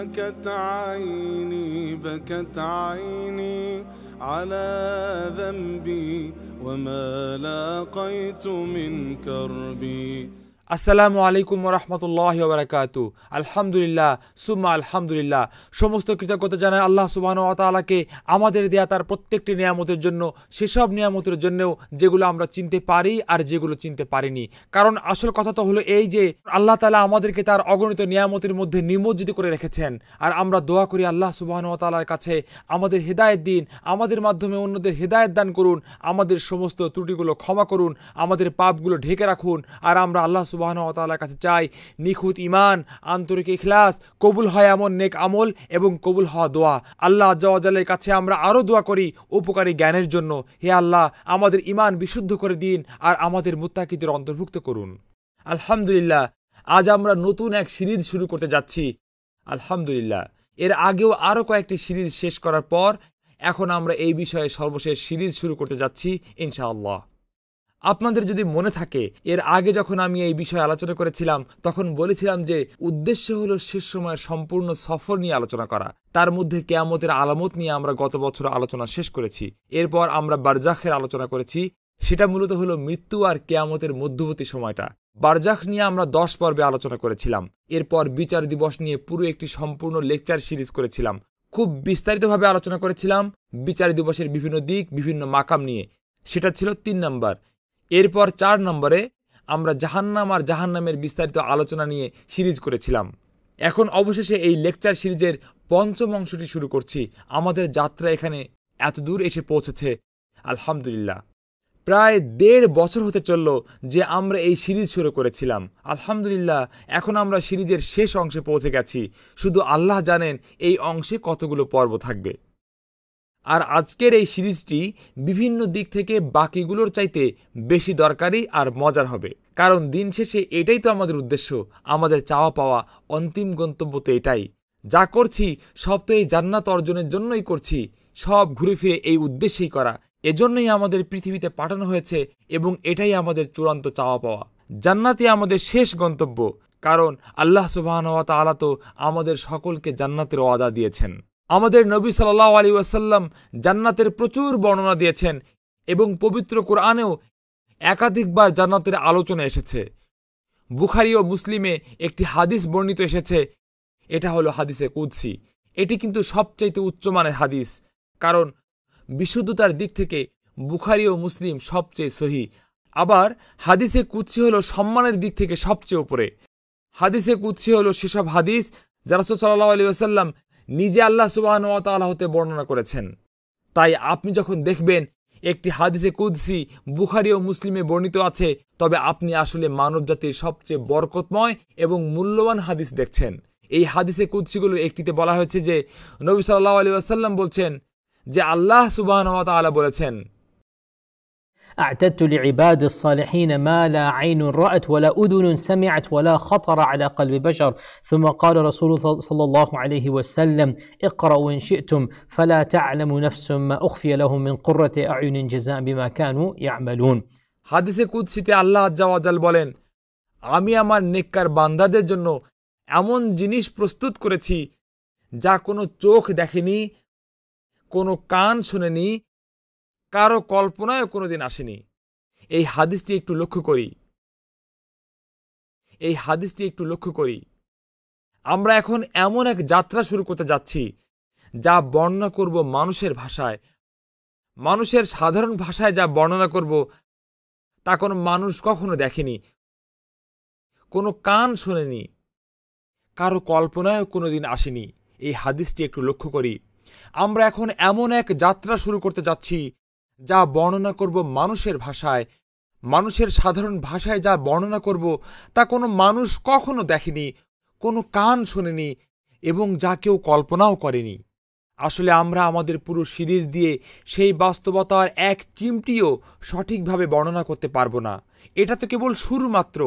بكت عيني بكت عيني على ذنبي وما لاقيت من كربي আসসালামু আলাইকুম রহমতুল্লাহ বারাকাতু আলহামদুলিল্লাহ সুম্মা আলহামদুলিল্লাহ সমস্ত কৃতজ্ঞতা জানায় আল্লাহ সুবাহন তালাকে আমাদের দেয়া তার প্রত্যেকটি নিয়ামতের জন্য সেসব নিয়ামতের জন্যও যেগুলো আমরা চিনতে পারি আর যেগুলো চিনতে পারিনি কারণ আসল কথা তো হলো এই যে আল্লাহ তালা আমাদেরকে তার অগণিত নিয়ামতের মধ্যে নিমজ্জিত করে রেখেছেন আর আমরা দোয়া করি আল্লাহ সুবাহন তালার কাছে আমাদের হেদায়ত দিন আমাদের মাধ্যমে অন্যদের হেদায়ত দান করুন আমাদের সমস্ত ত্রুটিগুলো ক্ষমা করুন আমাদের পাপগুলো ঢেকে রাখুন আর আমরা আল্লাহ সুবাহন তালার কাছে চাই নিখুঁত ইমান আন্তরিক ইখলাস কবুল হয় এমন নেক আমল এবং কবুল হওয়া দোয়া আল্লাহ জওয়াজালের কাছে আমরা আরও দোয়া করি উপকারী জ্ঞানের জন্য হে আল্লাহ আমাদের ইমান বিশুদ্ধ করে দিন আর আমাদের মুত্তাকিদের অন্তর্ভুক্ত করুন আলহামদুলিল্লাহ আজ আমরা নতুন এক সিরিজ শুরু করতে যাচ্ছি আলহামদুলিল্লাহ এর আগেও আরও কয়েকটি সিরিজ শেষ করার পর এখন আমরা এই বিষয়ে সর্বশেষ সিরিজ শুরু করতে যাচ্ছি ইনশাআল্লাহ আপনাদের যদি মনে থাকে এর আগে যখন আমি এই বিষয়ে আলোচনা করেছিলাম তখন বলেছিলাম যে উদ্দেশ্য হলো শেষ সময়ের সম্পূর্ণ সফর নিয়ে আলোচনা করা তার মধ্যে কেয়ামতের আলামত নিয়ে আমরা গত বছর আলোচনা শেষ করেছি এরপর আমরা বারজাখের আলোচনা করেছি সেটা মূলত হলো মৃত্যু আর কেয়ামতের মধ্যবর্তী সময়টা বারজাখ নিয়ে আমরা দশ পর্বে আলোচনা করেছিলাম এরপর বিচার দিবস নিয়ে পুরো একটি সম্পূর্ণ লেকচার সিরিজ করেছিলাম খুব বিস্তারিতভাবে আলোচনা করেছিলাম বিচার দিবসের বিভিন্ন দিক বিভিন্ন মাকাম নিয়ে সেটা ছিল তিন নম্বর এরপর চার নম্বরে আমরা জাহান্নাম আর জাহান্নামের বিস্তারিত আলোচনা নিয়ে সিরিজ করেছিলাম এখন অবশেষে এই লেকচার সিরিজের পঞ্চম অংশটি শুরু করছি আমাদের যাত্রা এখানে এত দূর এসে পৌঁছেছে আলহামদুলিল্লাহ প্রায় দেড় বছর হতে চলল যে আমরা এই সিরিজ শুরু করেছিলাম আলহামদুলিল্লাহ এখন আমরা সিরিজের শেষ অংশে পৌঁছে গেছি শুধু আল্লাহ জানেন এই অংশে কতগুলো পর্ব থাকবে আর আজকের এই সিরিজটি বিভিন্ন দিক থেকে বাকিগুলোর চাইতে বেশি দরকারি আর মজার হবে কারণ দিন শেষে এটাই তো আমাদের উদ্দেশ্য আমাদের চাওয়া পাওয়া অন্তিম গন্তব্য তো এটাই যা করছি সব তো এই জান্নাত অর্জনের জন্যই করছি সব ঘুরে ফিরে এই উদ্দেশ্যেই করা এজন্যই আমাদের পৃথিবীতে পাঠানো হয়েছে এবং এটাই আমাদের চূড়ান্ত চাওয়া পাওয়া জান্নাতই আমাদের শেষ গন্তব্য কারণ আল্লাহ সুবাহ আলা তো আমাদের সকলকে জান্নাতের ওয়াদা দিয়েছেন আমাদের নবী সাল্লাহ আলী ওয়াসাল্লাম জান্নাতের প্রচুর বর্ণনা দিয়েছেন এবং পবিত্র কোরআনেও একাধিকবার জান্নাতের আলোচনা এসেছে বুখারি ও মুসলিমে একটি হাদিস বর্ণিত এসেছে এটা হলো হাদিসে কুদ্সি এটি কিন্তু সবচাইতে উচ্চমানের হাদিস কারণ বিশুদ্ধতার দিক থেকে বুখারি ও মুসলিম সবচেয়ে সহি আবার হাদিসে কুৎসি হলো সম্মানের দিক থেকে সবচেয়ে উপরে হাদিসে কুৎসি হলো সেসব হাদিস যারাসুল সাল্লাহ আলী ওসাল্লাম নিজে আল্লাহ সুবাহন তালা হতে বর্ণনা করেছেন তাই আপনি যখন দেখবেন একটি হাদিসে কুদ্সি বুখারি ও মুসলিমে বর্ণিত আছে তবে আপনি আসলে মানব জাতির সবচেয়ে বরকতময় এবং মূল্যবান হাদিস দেখছেন এই হাদিসে কুদ্সিগুলো একটিতে বলা হয়েছে যে নবী সাল্লাহ আলী আসাল্লাম বলছেন যে আল্লাহ সুবাহন তালা বলেছেন اعتدت لعباد الصالحين ما لا عين رأت ولا أذن سمعت ولا خطر على قلب بشر ثم قال رسول الله صلى الله عليه وسلم اقرأوا إن شئتم فلا تعلم نفس ما أخفي لهم من قرة أعين جزاء بما كانوا يعملون হাদিসে কুৎসিতে আল্লাহ আজ্জাওয়াজাল বলেন আমি আমার নেককার বান্দাদের জন্য এমন জিনিস প্রস্তুত করেছি যা কোনো চোখ দেখেনি কোনো কান শুনেনি কারো কল্পনায় কোনোদিন আসেনি এই হাদিসটি একটু লক্ষ্য করি এই হাদিসটি একটু লক্ষ্য করি আমরা এখন এমন এক যাত্রা শুরু করতে যাচ্ছি যা বর্ণনা করব মানুষের ভাষায় মানুষের সাধারণ ভাষায় যা বর্ণনা করব তা কোনো মানুষ কখনো দেখেনি কোনো কান শোনেনি কারো কল্পনায়ও কোনো দিন আসেনি এই হাদিসটি একটু লক্ষ্য করি আমরা এখন এমন এক যাত্রা শুরু করতে যাচ্ছি যা বর্ণনা করব মানুষের ভাষায় মানুষের সাধারণ ভাষায় যা বর্ণনা করব তা কোনো মানুষ কখনো দেখেনি কোনো কান শোনেনি এবং যা কেউ কল্পনাও করেনি আসলে আমরা আমাদের পুরো সিরিজ দিয়ে সেই বাস্তবতার এক চিমটিও সঠিকভাবে বর্ণনা করতে পারবো না এটা তো কেবল শুরু মাত্র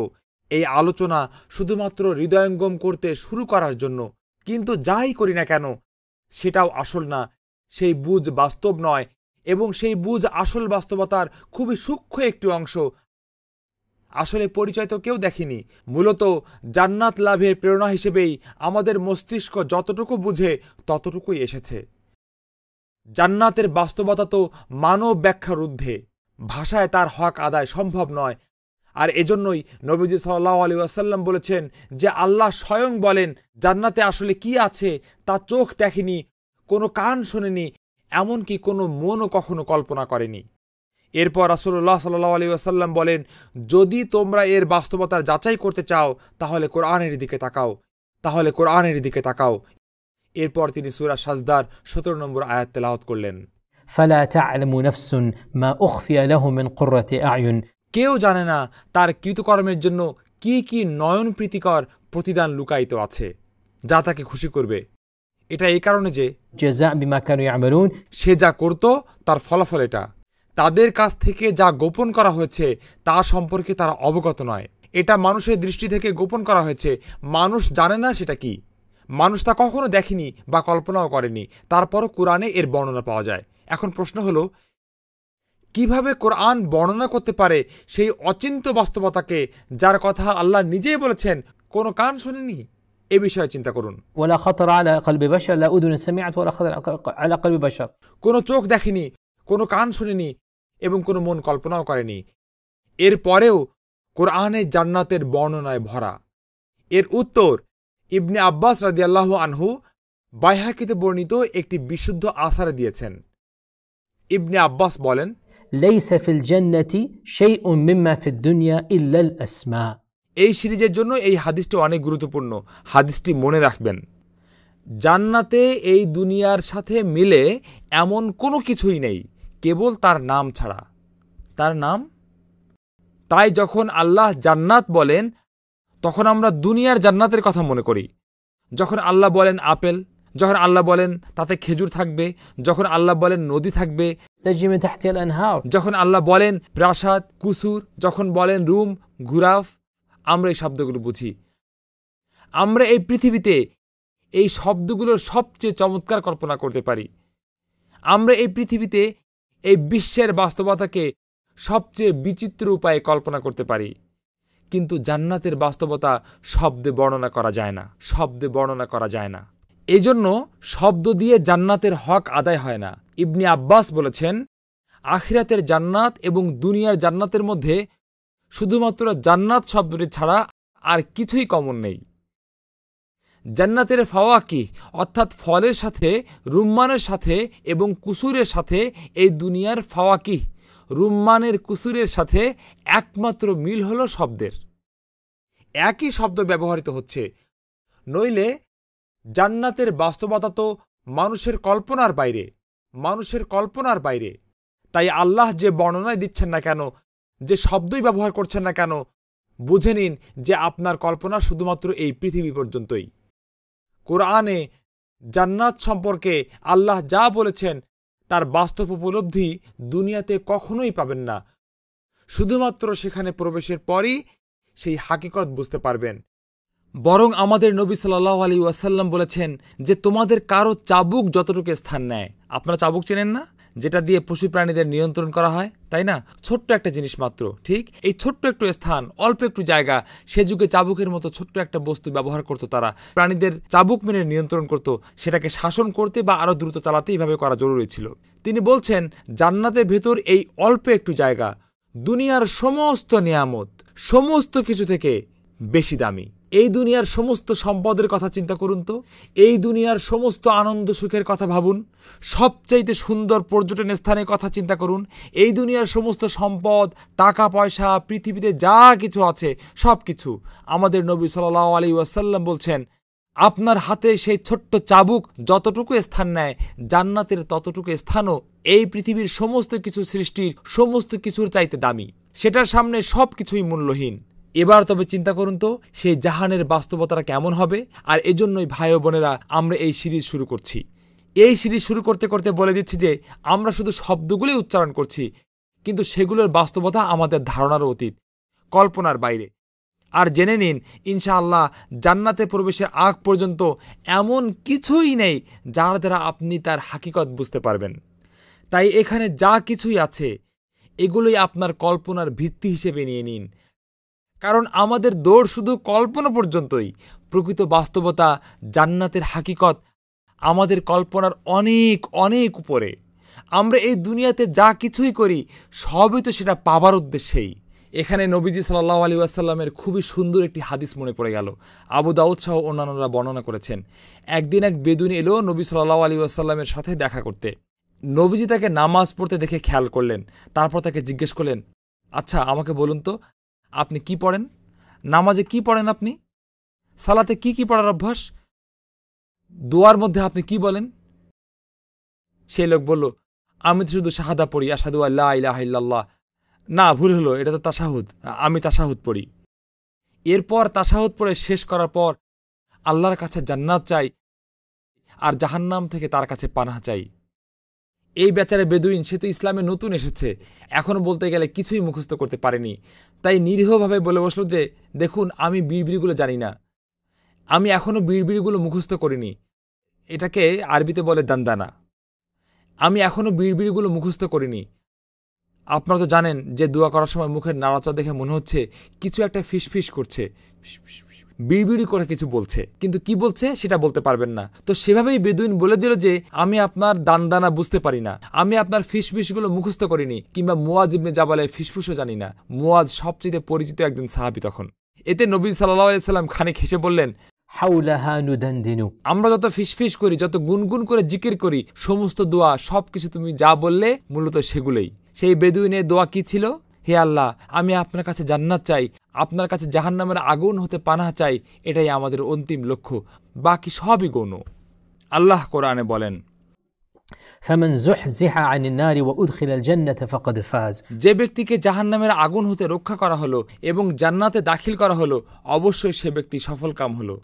এই আলোচনা শুধুমাত্র হৃদয়ঙ্গম করতে শুরু করার জন্য কিন্তু যাই করি না কেন সেটাও আসল না সেই বুঝ বাস্তব নয় এবং সেই বুঝ আসল বাস্তবতার খুবই সূক্ষ্ম একটি অংশ আসলে পরিচয় তো কেউ দেখেনি মূলত জান্নাত লাভের প্রেরণা হিসেবেই আমাদের মস্তিষ্ক যতটুকু বুঝে ততটুকুই এসেছে জান্নাতের বাস্তবতা তো মানব ব্যাখ্যার ঊর্ধ্বে ভাষায় তার হক আদায় সম্ভব নয় আর এজন্যই নবীজি সাল্লাহ আলী আসাল্লাম বলেছেন যে আল্লাহ স্বয়ং বলেন জান্নাতে আসলে কি আছে তা চোখ দেখেনি কোনো কান শোনেনি এমনকি কোনো মনও কখনো কল্পনা করেনি এরপর রাসুল্লাহ সাল্লাহ আলী আসাল্লাম বলেন যদি তোমরা এর বাস্তবতার যাচাই করতে চাও তাহলে কোরআনের দিকে তাকাও তাহলে কোরআনের দিকে তাকাও এরপর তিনি সুরা সাজদার সতেরো নম্বর আয়াত তেলাওত করলেন কেউ জানে না তার কৃতকর্মের জন্য কি কি নয়ন প্রীতিকর প্রতিদান লুকায়িত আছে যা তাকে খুশি করবে এটা এই কারণে যে সে যা করত তার ফলাফল এটা তাদের কাছ থেকে যা গোপন করা হয়েছে তা সম্পর্কে তারা অবগত নয় এটা মানুষের দৃষ্টি থেকে গোপন করা হয়েছে মানুষ জানে না সেটা কি মানুষ তা কখনো দেখেনি বা কল্পনাও করেনি তারপরও কোরআনে এর বর্ণনা পাওয়া যায় এখন প্রশ্ন হলো কিভাবে কোরআন বর্ণনা করতে পারে সেই অচিন্ত বাস্তবতাকে যার কথা আল্লাহ নিজেই বলেছেন কোনো কান শোনেনি এ বিষয়ে চিন্তা করুন ওলা খতর আলা কলবে বাশার লা উদুন সামিআত ওয়ালা খতর আলা কলবে বাশার কোনো চোখ দেখেনি কোনো কান শুনেনি এবং কোনো মন কল্পনাও করেনি এর পরেও কোরআনে জান্নাতের বর্ণনায় ভরা এর উত্তর ইবনে আব্বাস রাদিয়াল্লাহ আনহু বাইহাকিতে বর্ণিত একটি বিশুদ্ধ আসারে দিয়েছেন ইবনে আব্বাস বলেন লাইসা ফিল জান্নাতি শাইউন মিম্মা ফিদ দুনিয়া ইল্লা আল আসমা এই সিরিজের জন্য এই হাদিসটি অনেক গুরুত্বপূর্ণ হাদিসটি মনে রাখবেন জান্নাতে এই দুনিয়ার সাথে মিলে এমন কোনো কিছুই নেই কেবল তার নাম ছাড়া তার নাম তাই যখন আল্লাহ জান্নাত বলেন তখন আমরা দুনিয়ার জান্নাতের কথা মনে করি যখন আল্লাহ বলেন আপেল যখন আল্লাহ বলেন তাতে খেজুর থাকবে যখন আল্লাহ বলেন নদী থাকবে যখন আল্লাহ বলেন প্রাসাদ কুসুর যখন বলেন রুম ঘুরাফ আমরা এই শব্দগুলো বুঝি আমরা এই পৃথিবীতে এই শব্দগুলোর সবচেয়ে চমৎকার কল্পনা করতে পারি আমরা এই পৃথিবীতে এই বিশ্বের বাস্তবতাকে সবচেয়ে বিচিত্র উপায়ে কল্পনা করতে পারি কিন্তু জান্নাতের বাস্তবতা শব্দে বর্ণনা করা যায় না শব্দে বর্ণনা করা যায় না এজন্য শব্দ দিয়ে জান্নাতের হক আদায় হয় না ইবনি আব্বাস বলেছেন আখিরাতের জান্নাত এবং দুনিয়ার জান্নাতের মধ্যে শুধুমাত্র জান্নাত শব্দটি ছাড়া আর কিছুই কমন নেই জান্নাতের ফাওয়াকি অর্থাৎ ফলের সাথে রুম্মানের সাথে এবং কুসুরের সাথে এই দুনিয়ার ফাওয়াকি রুম্মানের কুসুরের সাথে একমাত্র মিল হল শব্দের একই শব্দ ব্যবহৃত হচ্ছে নইলে জান্নাতের বাস্তবতা তো মানুষের কল্পনার বাইরে মানুষের কল্পনার বাইরে তাই আল্লাহ যে বর্ণনায় দিচ্ছেন না কেন যে শব্দই ব্যবহার করছেন না কেন বুঝে নিন যে আপনার কল্পনা শুধুমাত্র এই পৃথিবী পর্যন্তই কোরআনে জান্নাত সম্পর্কে আল্লাহ যা বলেছেন তার বাস্তব উপলব্ধি দুনিয়াতে কখনোই পাবেন না শুধুমাত্র সেখানে প্রবেশের পরই সেই হাকিকত বুঝতে পারবেন বরং আমাদের নবী সাল্লাহ আলী ওয়াসাল্লাম বলেছেন যে তোমাদের কারো চাবুক যতটুকু স্থান নেয় আপনারা চাবুক চেনেন না যেটা দিয়ে পশু প্রাণীদের নিয়ন্ত্রণ করা হয় তাই না ছোট্ট একটা জিনিস মাত্র ঠিক এই ছোট্ট একটু স্থান অল্প একটু জায়গা সে যুগে চাবুকের মতো ছোট্ট একটা বস্তু ব্যবহার করতো তারা প্রাণীদের চাবুক মেনে নিয়ন্ত্রণ করত সেটাকে শাসন করতে বা আরও দ্রুত চালাতে এইভাবে করা জরুরি ছিল তিনি বলছেন জান্নাতের ভেতর এই অল্প একটু জায়গা দুনিয়ার সমস্ত নিয়ামত সমস্ত কিছু থেকে বেশি দামি এই দুনিয়ার সমস্ত সম্পদের কথা চিন্তা করুন তো এই দুনিয়ার সমস্ত আনন্দ সুখের কথা ভাবুন সবচাইতে সুন্দর পর্যটন স্থানের কথা চিন্তা করুন এই দুনিয়ার সমস্ত সম্পদ টাকা পয়সা পৃথিবীতে যা কিছু আছে সব কিছু আমাদের নবী সাল্লাহ আলী ওয়াসাল্লাম বলছেন আপনার হাতে সেই ছোট্ট চাবুক যতটুকু স্থান নেয় জান্নাতের ততটুকু স্থানও এই পৃথিবীর সমস্ত কিছু সৃষ্টির সমস্ত কিছুর চাইতে দামি সেটার সামনে সব কিছুই মূল্যহীন এবার তবে চিন্তা করুন তো সেই জাহানের বাস্তবতাটা কেমন হবে আর এজন্যই ভাই বোনেরা আমরা এই সিরিজ শুরু করছি এই সিরিজ শুরু করতে করতে বলে দিচ্ছি যে আমরা শুধু শব্দগুলোই উচ্চারণ করছি কিন্তু সেগুলোর বাস্তবতা আমাদের ধারণার অতীত কল্পনার বাইরে আর জেনে নিন ইনশাআল্লাহ জান্নাতে প্রবেশের আগ পর্যন্ত এমন কিছুই নেই যার দ্বারা আপনি তার হাকিকত বুঝতে পারবেন তাই এখানে যা কিছুই আছে এগুলোই আপনার কল্পনার ভিত্তি হিসেবে নিয়ে নিন কারণ আমাদের দৌড় শুধু কল্পনা পর্যন্তই প্রকৃত বাস্তবতা জান্নাতের হাকিকত আমাদের কল্পনার অনেক অনেক উপরে আমরা এই দুনিয়াতে যা কিছুই করি সবই তো সেটা পাবার উদ্দেশ্যেই এখানে নবীজি সাল্লাহ আলী আসাল্লামের খুবই সুন্দর একটি হাদিস মনে পড়ে গেল আবু দাউদ সহ অন্যান্যরা বর্ণনা করেছেন একদিন এক বেদুন এলো নবী সাল্লাহ আলী আসাল্লামের সাথে দেখা করতে নবীজি তাকে নামাজ পড়তে দেখে খেয়াল করলেন তারপর তাকে জিজ্ঞেস করলেন আচ্ছা আমাকে বলুন তো আপনি কি পড়েন নামাজে কি পড়েন আপনি সালাতে কি কি পড়ার অভ্যাস দোয়ার মধ্যে আপনি কি বলেন সেই লোক বলল আমি তো শুধু শাহাদা পড়ি আসাদু আল্লাহ আল্লাহ না ভুল হলো এটা তো তাসাহুদ আমি তাসাহুদ পড়ি এরপর তাসাহুদ পড়ে শেষ করার পর আল্লাহর কাছে জান্নাত চাই আর জাহান্নাম থেকে তার কাছে পানাহা চাই এই বেচারে বেদুইন সে তো ইসলামে নতুন এসেছে এখনও বলতে গেলে কিছুই মুখস্থ করতে পারেনি তাই নিরীহভাবে বলে বসল যে দেখুন আমি বিড়বিড়িগুলো জানি না আমি এখনও বিড়বিড়িগুলো মুখস্থ করিনি এটাকে আরবিতে বলে দান্দানা আমি এখনও বিড়বিড়িগুলো মুখস্থ করিনি আপনারা তো জানেন যে দোয়া করার সময় মুখের নাড়াচড়া দেখে মনে হচ্ছে কিছু একটা ফিসফিস করছে বিড়বিড়ি করে কিছু বলছে কিন্তু কি বলছে সেটা বলতে পারবেন না তো সেভাবেই বেদুইন বলে দিল যে আমি আপনার দানদানা বুঝতে পারি না আমি আপনার ফিসফিসগুলো মুখস্থ করিনি কিংবা মোয়াজ ইবনে জাবালের ফিসফুসও জানি না মোয়াজ সবচেয়ে পরিচিত একজন সাহাবি তখন এতে নবী সাল্লাহ সাল্লাম খানিক হেসে বললেন আমরা যত ফিসফিস করি যত গুনগুন করে জিকির করি সমস্ত দোয়া সবকিছু তুমি যা বললে মূলত সেগুলোই সেই বেদুইনের দোয়া কি ছিল হে আল্লাহ আমি আপনার কাছে জান্নাত চাই আপনার কাছে জাহান্নামের আগুন হতে পানা চাই এটাই আমাদের অন্তিম লক্ষ্য বাকি সবই গৌণ আল্লাহ কোরআনে বলেন যে ব্যক্তিকে জাহান্নামের আগুন হতে রক্ষা করা হলো এবং জান্নাতে দাখিল করা হলো অবশ্যই সে ব্যক্তি সফল কাম হলো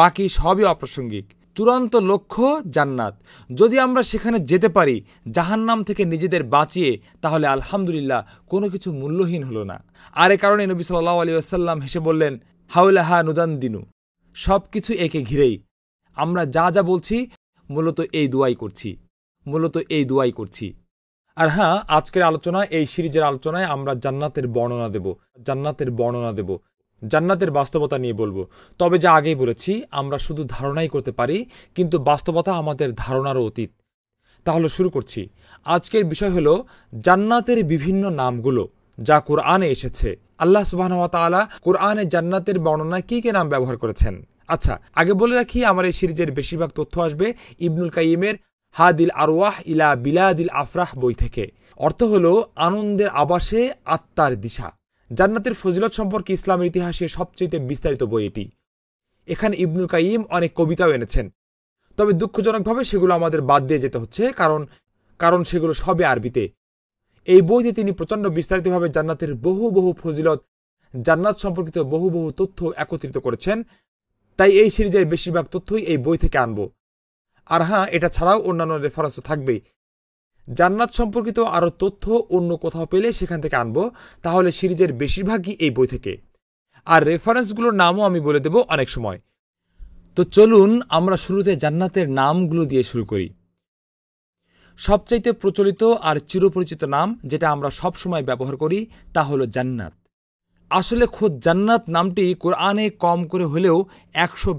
বাকি সবই অপ্রাসঙ্গিক চূড়ান্ত লক্ষ্য জান্নাত যদি আমরা সেখানে যেতে পারি জাহান্নাম থেকে নিজেদের বাঁচিয়ে তাহলে আলহামদুলিল্লাহ কোনো কিছু মূল্যহীন হলো না আর এ কারণে নবী সাল্লাহ আলী আসাল্লাম হেসে বললেন হাউলাহা নুদান দিনু সব কিছু একে ঘিরেই আমরা যা যা বলছি মূলত এই দুয়াই করছি মূলত এই দুয়াই করছি আর হ্যাঁ আজকের আলোচনা এই সিরিজের আলোচনায় আমরা জান্নাতের বর্ণনা দেব জান্নাতের বর্ণনা দেব জান্নাতের বাস্তবতা নিয়ে বলবো তবে যা আগেই বলেছি আমরা শুধু ধারণাই করতে পারি কিন্তু বাস্তবতা আমাদের ধারণারও অতীত তাহলে শুরু করছি আজকের বিষয় হলো জান্নাতের বিভিন্ন নামগুলো যা কোরআনে এসেছে আল্লাহ সুবাহতালা কোরআনে জান্নাতের বর্ণনায় কী কী নাম ব্যবহার করেছেন আচ্ছা আগে বলে রাখি আমার এই সিরিজের বেশিরভাগ তথ্য আসবে ইবনুল কাইমের হাদিল আরওয়াহ ইলা বিলাদিল আফরাহ বই থেকে অর্থ হলো আনন্দের আবাসে আত্মার দিশা জান্নাতের ফজিলত সম্পর্কে ইসলামের ইতিহাসে সবচেয়ে বিস্তারিত বই এটি এখানে ইবনুল কাইম অনেক কবিতাও এনেছেন তবে দুঃখজনকভাবে সেগুলো আমাদের বাদ দিয়ে যেতে হচ্ছে কারণ কারণ সেগুলো সবে আরবিতে এই বইতে তিনি প্রচণ্ড বিস্তারিতভাবে জান্নাতের বহু বহু ফজিলত জান্নাত সম্পর্কিত বহু বহু তথ্য একত্রিত করেছেন তাই এই সিরিজের বেশিরভাগ তথ্যই এই বই থেকে আনব আর হ্যাঁ এটা ছাড়াও অন্যান্য রেফারেন্সও থাকবেই জান্নাত সম্পর্কিত আরও তথ্য অন্য কোথাও পেলে সেখান থেকে আনবো তাহলে সিরিজের বেশিরভাগই এই বই থেকে আর রেফারেন্সগুলোর নামও আমি বলে দেব অনেক সময় তো চলুন আমরা শুরুতে জান্নাতের নামগুলো দিয়ে শুরু করি সবচাইতে প্রচলিত আর চিরপরিচিত নাম যেটা আমরা সবসময় ব্যবহার করি তা হলো জান্নাত আসলে খোদ জান্নাত নামটি কোরআনে কম করে হলেও একশো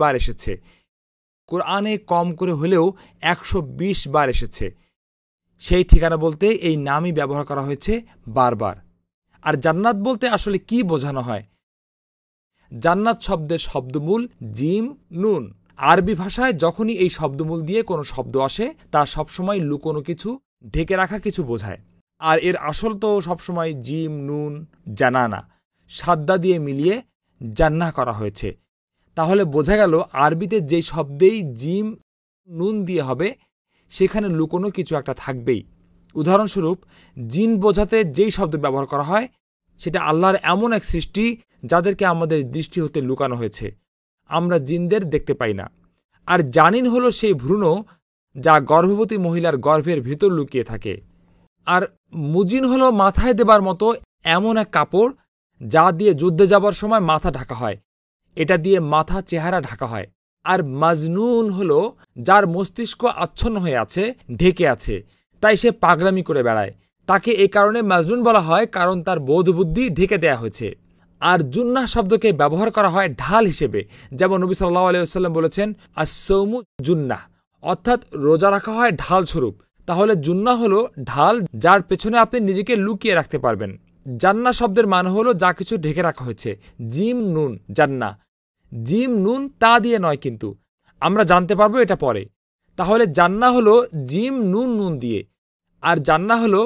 বার এসেছে কোরআনে কম করে হলেও একশো বার এসেছে সেই ঠিকানা বলতে এই নামই ব্যবহার করা হয়েছে বারবার আর জান্নাত বলতে আসলে কি বোঝানো হয় জান্নাত শব্দের শব্দমূল জিম নুন আরবি ভাষায় যখনই এই শব্দমূল দিয়ে কোনো শব্দ আসে তা সবসময় লুকোনো কিছু ঢেকে রাখা কিছু বোঝায় আর এর আসল তো সবসময় জিম নুন জানানা সাদ্দা দিয়ে মিলিয়ে জান্না করা হয়েছে তাহলে বোঝা গেল আরবিতে যে শব্দেই জিম নুন দিয়ে হবে সেখানে লুকোনো কিছু একটা থাকবেই উদাহরণস্বরূপ জিন বোঝাতে যেই শব্দ ব্যবহার করা হয় সেটা আল্লাহর এমন এক সৃষ্টি যাদেরকে আমাদের দৃষ্টি হতে লুকানো হয়েছে আমরা জিনদের দেখতে পাই না আর জানিন হল সেই ভ্রূণ যা গর্ভবতী মহিলার গর্ভের ভিতর লুকিয়ে থাকে আর মুজিন হল মাথায় দেবার মতো এমন এক কাপড় যা দিয়ে যুদ্ধে যাবার সময় মাথা ঢাকা হয় এটা দিয়ে মাথা চেহারা ঢাকা হয় আর মাজনুন হলো যার মস্তিষ্ক আচ্ছন্ন হয়ে আছে ঢেকে আছে তাই সে পাগলামি করে বেড়ায় তাকে এ কারণে মাজনুন বলা হয় কারণ তার বোধবুদ্ধি ঢেকে দেয়া হয়েছে আর জুন্নাহ শব্দকে ব্যবহার করা হয় ঢাল হিসেবে যেমন নবী সাল্লাহ আলিয়াল্লাম বলেছেন আর সৌমু জুন্নাহ অর্থাৎ রোজা রাখা হয় ঢাল স্বরূপ তাহলে জুন্না হলো ঢাল যার পেছনে আপনি নিজেকে লুকিয়ে রাখতে পারবেন জান্না শব্দের মানে হলো যা কিছু ঢেকে রাখা হয়েছে জিম নুন জান্না জিম নুন তা দিয়ে নয় কিন্তু আমরা জানতে পারবো এটা পরে তাহলে জান্না হলো জিম নুন নুন দিয়ে আর জান্না হলো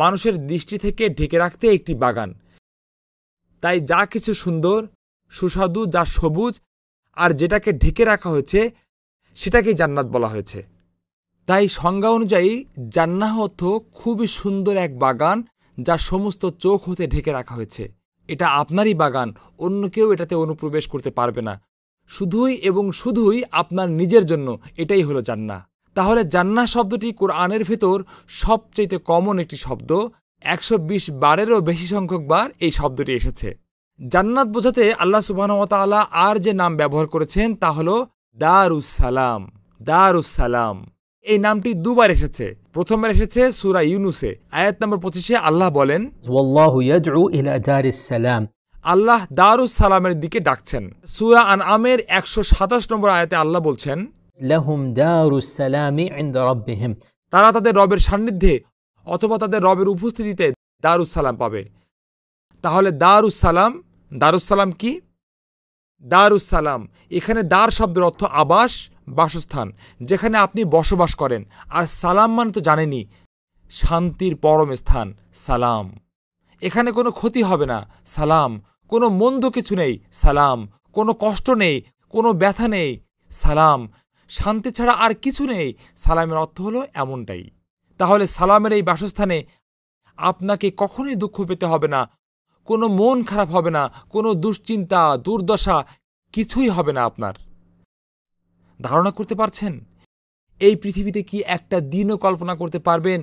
মানুষের দৃষ্টি থেকে ঢেকে রাখতে একটি বাগান তাই যা কিছু সুন্দর সুস্বাদু যা সবুজ আর যেটাকে ঢেকে রাখা হয়েছে সেটাকেই জান্নাত বলা হয়েছে তাই সংজ্ঞা অনুযায়ী জান্নাহ অর্থ খুবই সুন্দর এক বাগান যা সমস্ত চোখ হতে ঢেকে রাখা হয়েছে এটা আপনারই বাগান অন্য কেউ এটাতে অনুপ্রবেশ করতে পারবে না শুধুই এবং শুধুই আপনার নিজের জন্য এটাই হলো জান্না তাহলে জান্না শব্দটি কোরআনের ভেতর সবচেয়ে কমন একটি শব্দ একশো বিশ বারেরও বেশি সংখ্যক বার এই শব্দটি এসেছে জান্নাত বোঝাতে আল্লাহ সুবাহতআলা আর যে নাম ব্যবহার করেছেন তা হল দারুসালাম দারুসালাম এই নামটি দুবার এসেছে প্রথমবার এসেছে সুরা ইউনুসে আয়াত নম্বর পঁচিশে আল্লাহ বলেন সালাম আল্লাহ দারুস সালামের দিকে ডাকছেন সুরা আন আমের একশো সাতাশ নম্বর আয়াতে আল্লাহ বলছেন তারা তাদের রবের সান্নিধ্যে অথবা তাদের রবের উপস্থিতিতে দারুস সালাম পাবে তাহলে দারুস সালাম দারুস সালাম কি দারুস সালাম এখানে দার শব্দের অর্থ আবাস বাসস্থান যেখানে আপনি বসবাস করেন আর সালাম মানে তো জানেনি শান্তির পরম স্থান সালাম এখানে কোনো ক্ষতি হবে না সালাম কোনো মন্দ কিছু নেই সালাম কোনো কষ্ট নেই কোনো ব্যথা নেই সালাম শান্তি ছাড়া আর কিছু নেই সালামের অর্থ হলো এমনটাই তাহলে সালামের এই বাসস্থানে আপনাকে কখনোই দুঃখ পেতে হবে না কোনো মন খারাপ হবে না কোনো দুশ্চিন্তা দুর্দশা কিছুই হবে না আপনার ধারণা করতে পারছেন এই পৃথিবীতে কি একটা দিনও কল্পনা করতে পারবেন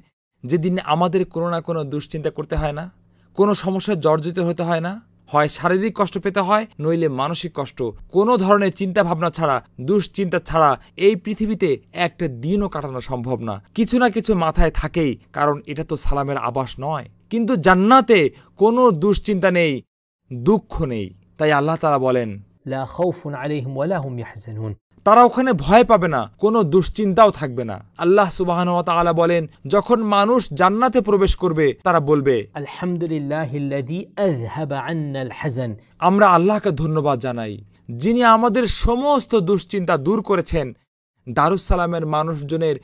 যেদিন আমাদের কোনো না কোনো দুশ্চিন্তা করতে হয় না কোনো সমস্যায় জর্জিত হতে হয় না হয় শারীরিক কষ্ট পেতে হয় নইলে মানসিক কষ্ট কোনো ধরনের চিন্তা ভাবনা ছাড়া দুশ্চিন্তা ছাড়া এই পৃথিবীতে একটা দিনও কাটানো সম্ভব না কিছু না কিছু মাথায় থাকেই কারণ এটা তো সালামের আবাস নয় কিন্তু জান্নাতে কোনো দুশ্চিন্তা নেই দুঃখ নেই তাই আল্লাহ তারা বলেন লা খাউফুন আলাইহিম ওয়ালা হুম ইয়াহজানুন তারা ওখানে ভয় পাবে না কোনো দুশ্চিন্তাও থাকবে না আল্লাহ সুবাহান তালা বলেন যখন মানুষ জান্নাতে প্রবেশ করবে তারা বলবে আলহামদুলিল্লাহ আমরা আল্লাহকে ধন্যবাদ জানাই যিনি আমাদের সমস্ত দুশ্চিন্তা দূর করেছেন দারুসালামের মানুষজনের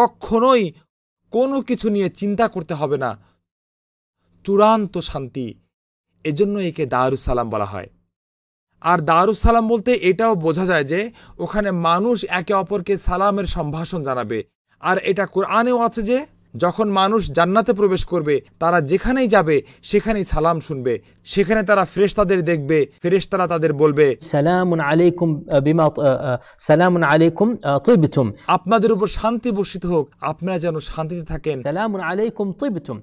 কখনোই কোনো কিছু নিয়ে চিন্তা করতে হবে না চূড়ান্ত শান্তি এজন্য একে দারুসালাম বলা হয় আর দারুস সালাম বলতে এটাও বোঝা যায় যে ওখানে মানুষ একে অপরকে সালামের সম্ভাষণ জানাবে আর এটা কোরআনেও আছে যে যখন মানুষ জান্নাতে প্রবেশ করবে তারা যেখানেই যাবে সেখানেই সালাম শুনবে সেখানে তারা ফ্রেশ তাদের দেখবে ফেরেশতারা তাদের বলবে সালাম আলাইকুম বিমা আলাইকুম আপনাদের উপর শান্তি বসিত হোক আপনারা যেন শান্তিতে থাকেন সালামুন আলাইকুম তিবতুম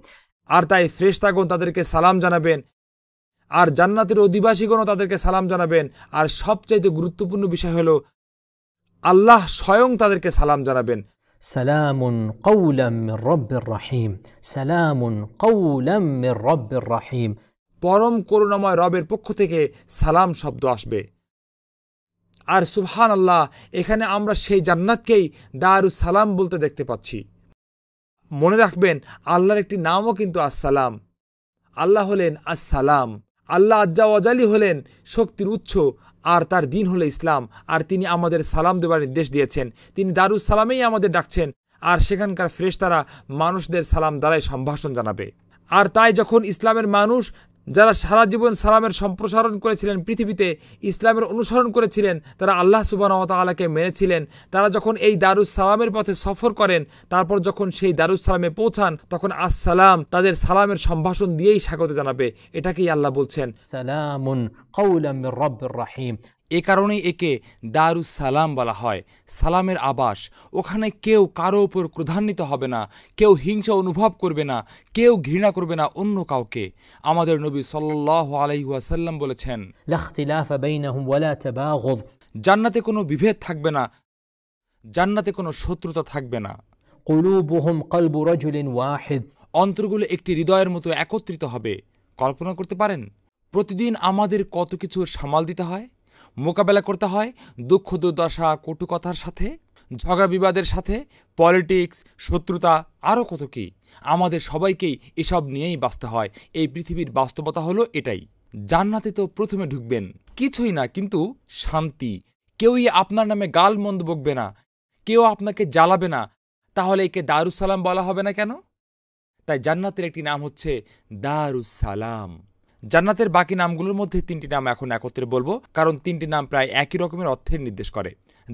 আর তাই ফ্রেশতাগণ তাদেরকে সালাম জানাবেন আর জান্নাতের অধিবাসীগণ তাদেরকে সালাম জানাবেন আর সবচাইতে গুরুত্বপূর্ণ বিষয় হল আল্লাহ স্বয়ং তাদেরকে সালাম জানাবেন সালামুন কৌলাম রব্বের রাহিম সালামুন কৌলাম রব্বের রাহিম পরম করুণাময় রবের পক্ষ থেকে সালাম শব্দ আসবে আর সুবহান আল্লাহ এখানে আমরা সেই জান্নাতকেই দারু সালাম বলতে দেখতে পাচ্ছি মনে রাখবেন আল্লাহর একটি নামও কিন্তু আসসালাম আল্লাহ হলেন আসসালাম আল্লাহ আজ্জা ওয়াজালি হলেন শক্তির উৎস আর তার দিন হলো ইসলাম আর তিনি আমাদের সালাম দেবার নির্দেশ দিয়েছেন তিনি দারুস সালামেই আমাদের ডাকছেন আর সেখানকার ফ্রেশ তারা মানুষদের সালাম দ্বারাই সম্ভাষণ জানাবে আর তাই যখন ইসলামের মানুষ যারা সারা জীবন সালামের সম্প্রসারণ করেছিলেন পৃথিবীতে ইসলামের অনুসরণ করেছিলেন তারা আল্লাহ আলাকে মেনেছিলেন তারা যখন এই দারুস সালামের পথে সফর করেন তারপর যখন সেই দারুস সালামে পৌঁছান তখন আসসালাম তাদের সালামের সম্ভাষণ দিয়েই স্বাগত জানাবে এটাকেই আল্লাহ বলছেন সালামুন রাহিম এ কারণেই একে দারুস সালাম বলা হয় সালামের আবাস ওখানে কেউ কারো ওপর ক্রধান্বিত হবে না কেউ হিংসা অনুভব করবে না কেউ ঘৃণা করবে না অন্য কাউকে আমাদের নবী সাল্লাহ আলাইহাসাল্লাম বলেছেন জান্নাতে কোনো বিভেদ থাকবে না জান্নাতে কোনো শত্রুতা থাকবে না অন্তরগুলো একটি হৃদয়ের মতো একত্রিত হবে কল্পনা করতে পারেন প্রতিদিন আমাদের কত কিছু সামাল দিতে হয় মোকাবেলা করতে হয় দুঃখ দুর্দশা কটুকথার সাথে ঝগড়া বিবাদের সাথে পলিটিক্স শত্রুতা আরও কত কী আমাদের সবাইকেই এসব নিয়েই বাঁচতে হয় এই পৃথিবীর বাস্তবতা হলো এটাই জান্নাতে তো প্রথমে ঢুকবেন কিছুই না কিন্তু শান্তি কেউই আপনার নামে গাল মন্দ বকবে না কেউ আপনাকে জ্বালাবে না তাহলে একে দারুসালাম বলা হবে না কেন তাই জান্নাতের একটি নাম হচ্ছে দারুসালাম জান্নাতের বাকি নামগুলোর মধ্যে তিনটি নাম এখন একত্রে বলবো কারণ তিনটি নাম প্রায় একই রকমের অর্থের নির্দেশ করে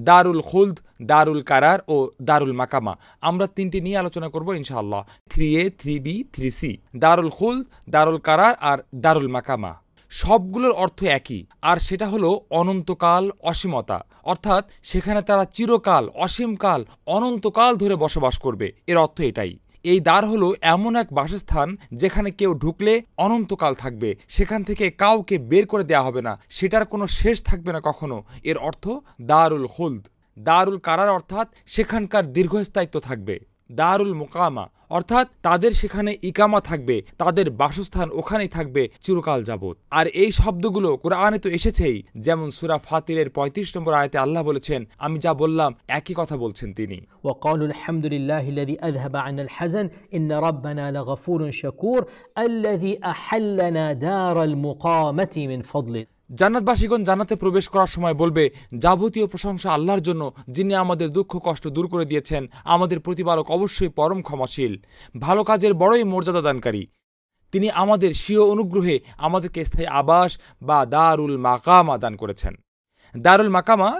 দারুল খুলদ দারুল কারার ও দারুল মাকামা আমরা তিনটি নিয়ে আলোচনা করব ইনশাআল্লাহ three A three B three C দারুল খুলদ দারুল কারার আর দারুল মাকামা সবগুলোর অর্থ একই আর সেটা হলো অনন্তকাল অসীমতা অর্থাৎ সেখানে তারা চিরকাল অসীমকাল অনন্তকাল ধরে বসবাস করবে এর অর্থ এটাই এই দ্বার হলো এমন এক বাসস্থান যেখানে কেউ ঢুকলে অনন্তকাল থাকবে সেখান থেকে কাউকে বের করে দেয়া হবে না সেটার কোনো শেষ থাকবে না কখনো এর অর্থ দারুল হলদ দারুল কারার অর্থাৎ সেখানকার দীর্ঘস্থায়িত্ব থাকবে দারুল মোকামা অর্থাৎ তাদের সেখানে ইকামা থাকবে তাদের বাসস্থান ওখানেই থাকবে চিরকাল যাবৎ আর এই শব্দগুলো কোরআনে তো এসেছেই যেমন সুরা ফাতিরের পঁয়ত্রিশ নম্বর আয়তে আল্লাহ বলেছেন আমি যা বললাম একই কথা বলছেন তিনি وقالوا الحمد لله الذي أذهب عنا الحزن জান্নাতবাসীগণ জান্নাতে প্রবেশ করার সময় বলবে যাবতীয় প্রশংসা আল্লাহর জন্য যিনি আমাদের দুঃখ কষ্ট দূর করে দিয়েছেন আমাদের প্রতিপালক অবশ্যই পরম ক্ষমাশীল ভালো কাজের বড়ই মর্যাদা দানকারী তিনি আমাদের স্বীয় অনুগ্রহে আমাদেরকে স্থায়ী আবাস বা দারুল মাকামা দান করেছেন দারুল মাকামা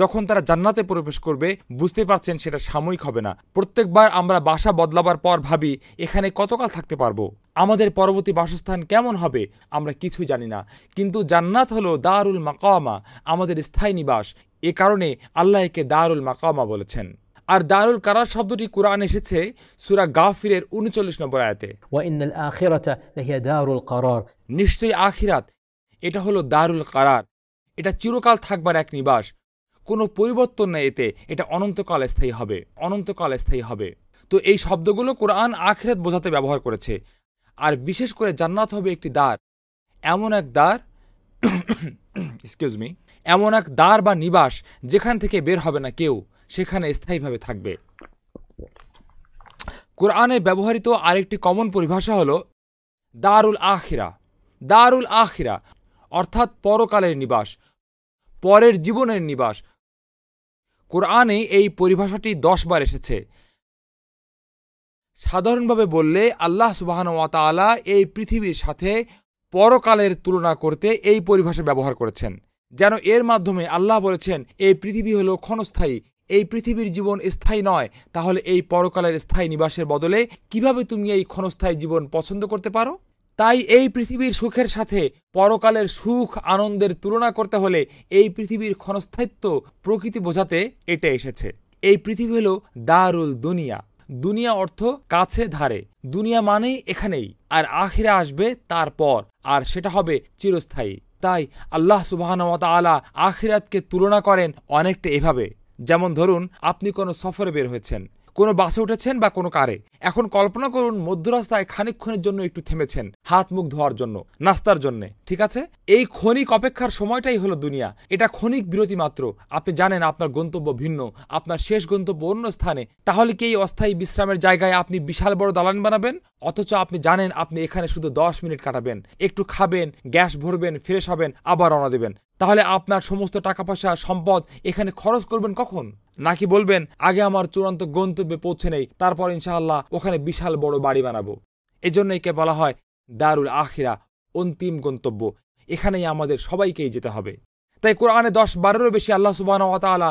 যখন তারা জান্নাতে প্রবেশ করবে বুঝতে পারছেন সেটা সাময়িক হবে না প্রত্যেকবার আমরা বাসা বদলাবার পর ভাবি এখানে কতকাল থাকতে পারবো আমাদের পরবর্তী বাসস্থান কেমন হবে আমরা কিছুই জানি না কিন্তু জান্নাত হলো দারুল মাকামা আমাদের স্থায়ী নিবাস এ কারণে আল্লাহ একে দারুল মাকামা বলেছেন আর দারুল কারার শব্দটি কোরআন এসেছে সুরা গাফিরের উনচল্লিশ নম্বর আয়াতে নিশ্চয়ই আখিরাত এটা হলো দারুল কারার এটা চিরকাল থাকবার এক নিবাস কোনো পরিবর্তন নেই এতে এটা অনন্তকাল স্থায়ী হবে অনন্তকাল স্থায়ী হবে তো এই শব্দগুলো কোরআন আখেরাত বোঝাতে ব্যবহার করেছে আর বিশেষ করে জান্নাত হবে একটি দ্বার এমন এক দ্বার এক্সকিউজ মি এমন এক দ্বার বা নিবাস যেখান থেকে বের হবে না কেউ সেখানে স্থায়ীভাবে থাকবে কোরআনে ব্যবহৃত আরেকটি কমন পরিভাষা হল দারুল আখিরা দারুল আখিরা অর্থাৎ পরকালের নিবাস পরের জীবনের নিবাস কোরআনে এই পরিভাষাটি দশবার এসেছে সাধারণভাবে বললে আল্লাহ সুবাহানুয়াতালা এই পৃথিবীর সাথে পরকালের তুলনা করতে এই পরিভাষা ব্যবহার করেছেন যেন এর মাধ্যমে আল্লাহ বলেছেন এই পৃথিবী হলো ক্ষণস্থায়ী এই পৃথিবীর জীবন স্থায়ী নয় তাহলে এই পরকালের স্থায়ী নিবাসের বদলে কিভাবে তুমি এই ক্ষণস্থায়ী জীবন পছন্দ করতে পারো তাই এই পৃথিবীর সুখের সাথে পরকালের সুখ আনন্দের তুলনা করতে হলে এই পৃথিবীর ক্ষণস্থায়িত্ব প্রকৃতি বোঝাতে এটা এসেছে এই পৃথিবী হল দারুল দুনিয়া দুনিয়া অর্থ কাছে ধারে দুনিয়া মানেই এখানেই আর আখিরা আসবে তারপর আর সেটা হবে চিরস্থায়ী তাই আল্লাহ সুবাহানমত আলা আখিরাতকে তুলনা করেন অনেকটা এভাবে যেমন ধরুন আপনি কোনো সফরে বের হয়েছেন কোনো বাসে উঠেছেন বা কোনো কারে এখন কল্পনা করুন মধ্যরাস্তায় খানিক্ষণের জন্য একটু থেমেছেন হাত মুখ ধোয়ার জন্য নাস্তার জন্য ঠিক আছে এই ক্ষণিক অপেক্ষার সময়টাই হলো দুনিয়া এটা ক্ষণিক বিরতি মাত্র আপনি জানেন আপনার গন্তব্য ভিন্ন আপনার শেষ গন্তব্য অন্য স্থানে তাহলে কি এই অস্থায়ী বিশ্রামের জায়গায় আপনি বিশাল বড় দালান বানাবেন অথচ আপনি জানেন আপনি এখানে শুধু দশ মিনিট কাটাবেন একটু খাবেন গ্যাস ভরবেন ফ্রেশ হবেন আবার রওনা দেবেন তাহলে আপনার সমস্ত টাকা পয়সা সম্পদ এখানে খরচ করবেন কখন নাকি বলবেন আগে আমার চূড়ান্ত গন্তব্যে পৌঁছে নেই তারপর ইনশাআল্লাহ ওখানে বিশাল বড় বাড়ি বানাবো এজন্য একে বলা হয় দারুল আখিরা অন্তিম গন্তব্য এখানেই আমাদের সবাইকেই যেতে হবে তাই কোরআনে দশ বারেরও বেশি আল্লাহ সুবাহতালা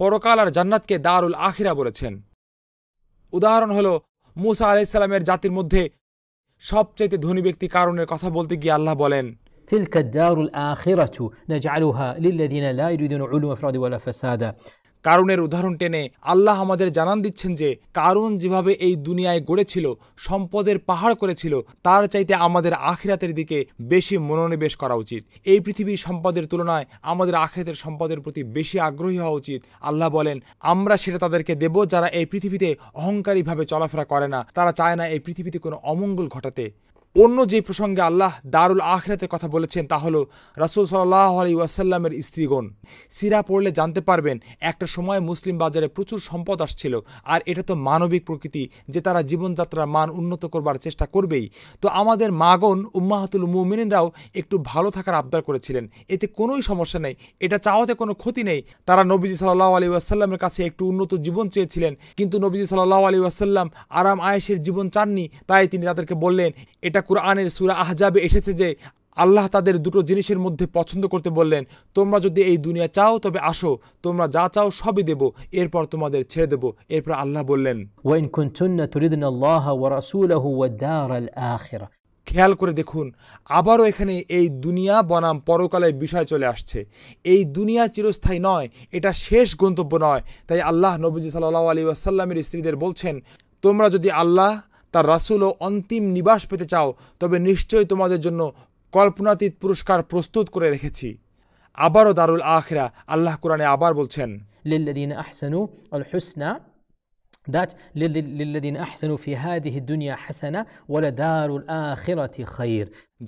পরকাল আর জান্নাতকে দারুল আখিরা বলেছেন উদাহরণ হল মুসা আলাইসাল্লামের জাতির মধ্যে সবচাইতে ধনী ব্যক্তি কারণের কথা বলতে গিয়ে আল্লাহ বলেন تلك الدار الآخرة نجعلها للذين لا يريدون علوم أفراد ولا فسادا কারণের উদাহরণ টেনে আল্লাহ আমাদের জানান দিচ্ছেন যে কারণ যেভাবে এই দুনিয়ায় গড়েছিল সম্পদের পাহাড় করেছিল তার চাইতে আমাদের আখিরাতের দিকে বেশি মনোনিবেশ করা উচিত এই পৃথিবীর সম্পদের তুলনায় আমাদের আখিরাতের সম্পদের প্রতি বেশি আগ্রহী হওয়া উচিত আল্লাহ বলেন আমরা সেটা তাদেরকে দেব যারা এই পৃথিবীতে অহংকারীভাবে চলাফেরা করে না তারা চায় না এই পৃথিবীতে কোনো অমঙ্গল ঘটাতে অন্য যে প্রসঙ্গে আল্লাহ দারুল আখরাতের কথা বলেছেন তা হল রাসুল সাল্লাহ আলী ওয়াসাল্লামের স্ত্রীগণ সিরা পড়লে জানতে পারবেন একটা সময় মুসলিম বাজারে প্রচুর সম্পদ আসছিল আর এটা তো মানবিক প্রকৃতি যে তারা জীবনযাত্রার মান উন্নত করবার চেষ্টা করবেই তো আমাদের মাগন উম্মাহাতুল মুমিনরাও একটু ভালো থাকার আবদার করেছিলেন এতে কোনোই সমস্যা নেই এটা চাওয়াতে কোনো ক্ষতি নেই তারা নবীজি সাল্লাহ আলী ওয়াসাল্লামের কাছে একটু উন্নত জীবন চেয়েছিলেন কিন্তু নবীজি সাল্লাহ আলী ওয়াসাল্লাম আরাম আয়েসের জীবন চাননি তাই তিনি তাদেরকে বললেন এটা যেটা কোরআনের সুরা আহজাবে এসেছে যে আল্লাহ তাদের দুটো জিনিসের মধ্যে পছন্দ করতে বললেন তোমরা যদি এই দুনিয়া চাও তবে আসো তোমরা যা চাও সবই দেব এরপর তোমাদের ছেড়ে দেব এরপর আল্লাহ বললেন খেয়াল করে দেখুন আবারও এখানে এই দুনিয়া বনাম পরকালের বিষয় চলে আসছে এই দুনিয়া চিরস্থায়ী নয় এটা শেষ গন্তব্য নয় তাই আল্লাহ নবীজি সাল্লাহ আলী আসাল্লামের স্ত্রীদের বলছেন তোমরা যদি আল্লাহ তার রাসুল ও অন্তিম নিবাস পেতে চাও তবে নিশ্চয়ই তোমাদের জন্য কল্পনাতীত পুরস্কার প্রস্তুত করে রেখেছি আবারও দারুল আখরা আল্লাহ কোরআনে আবার বলছেন আহসানু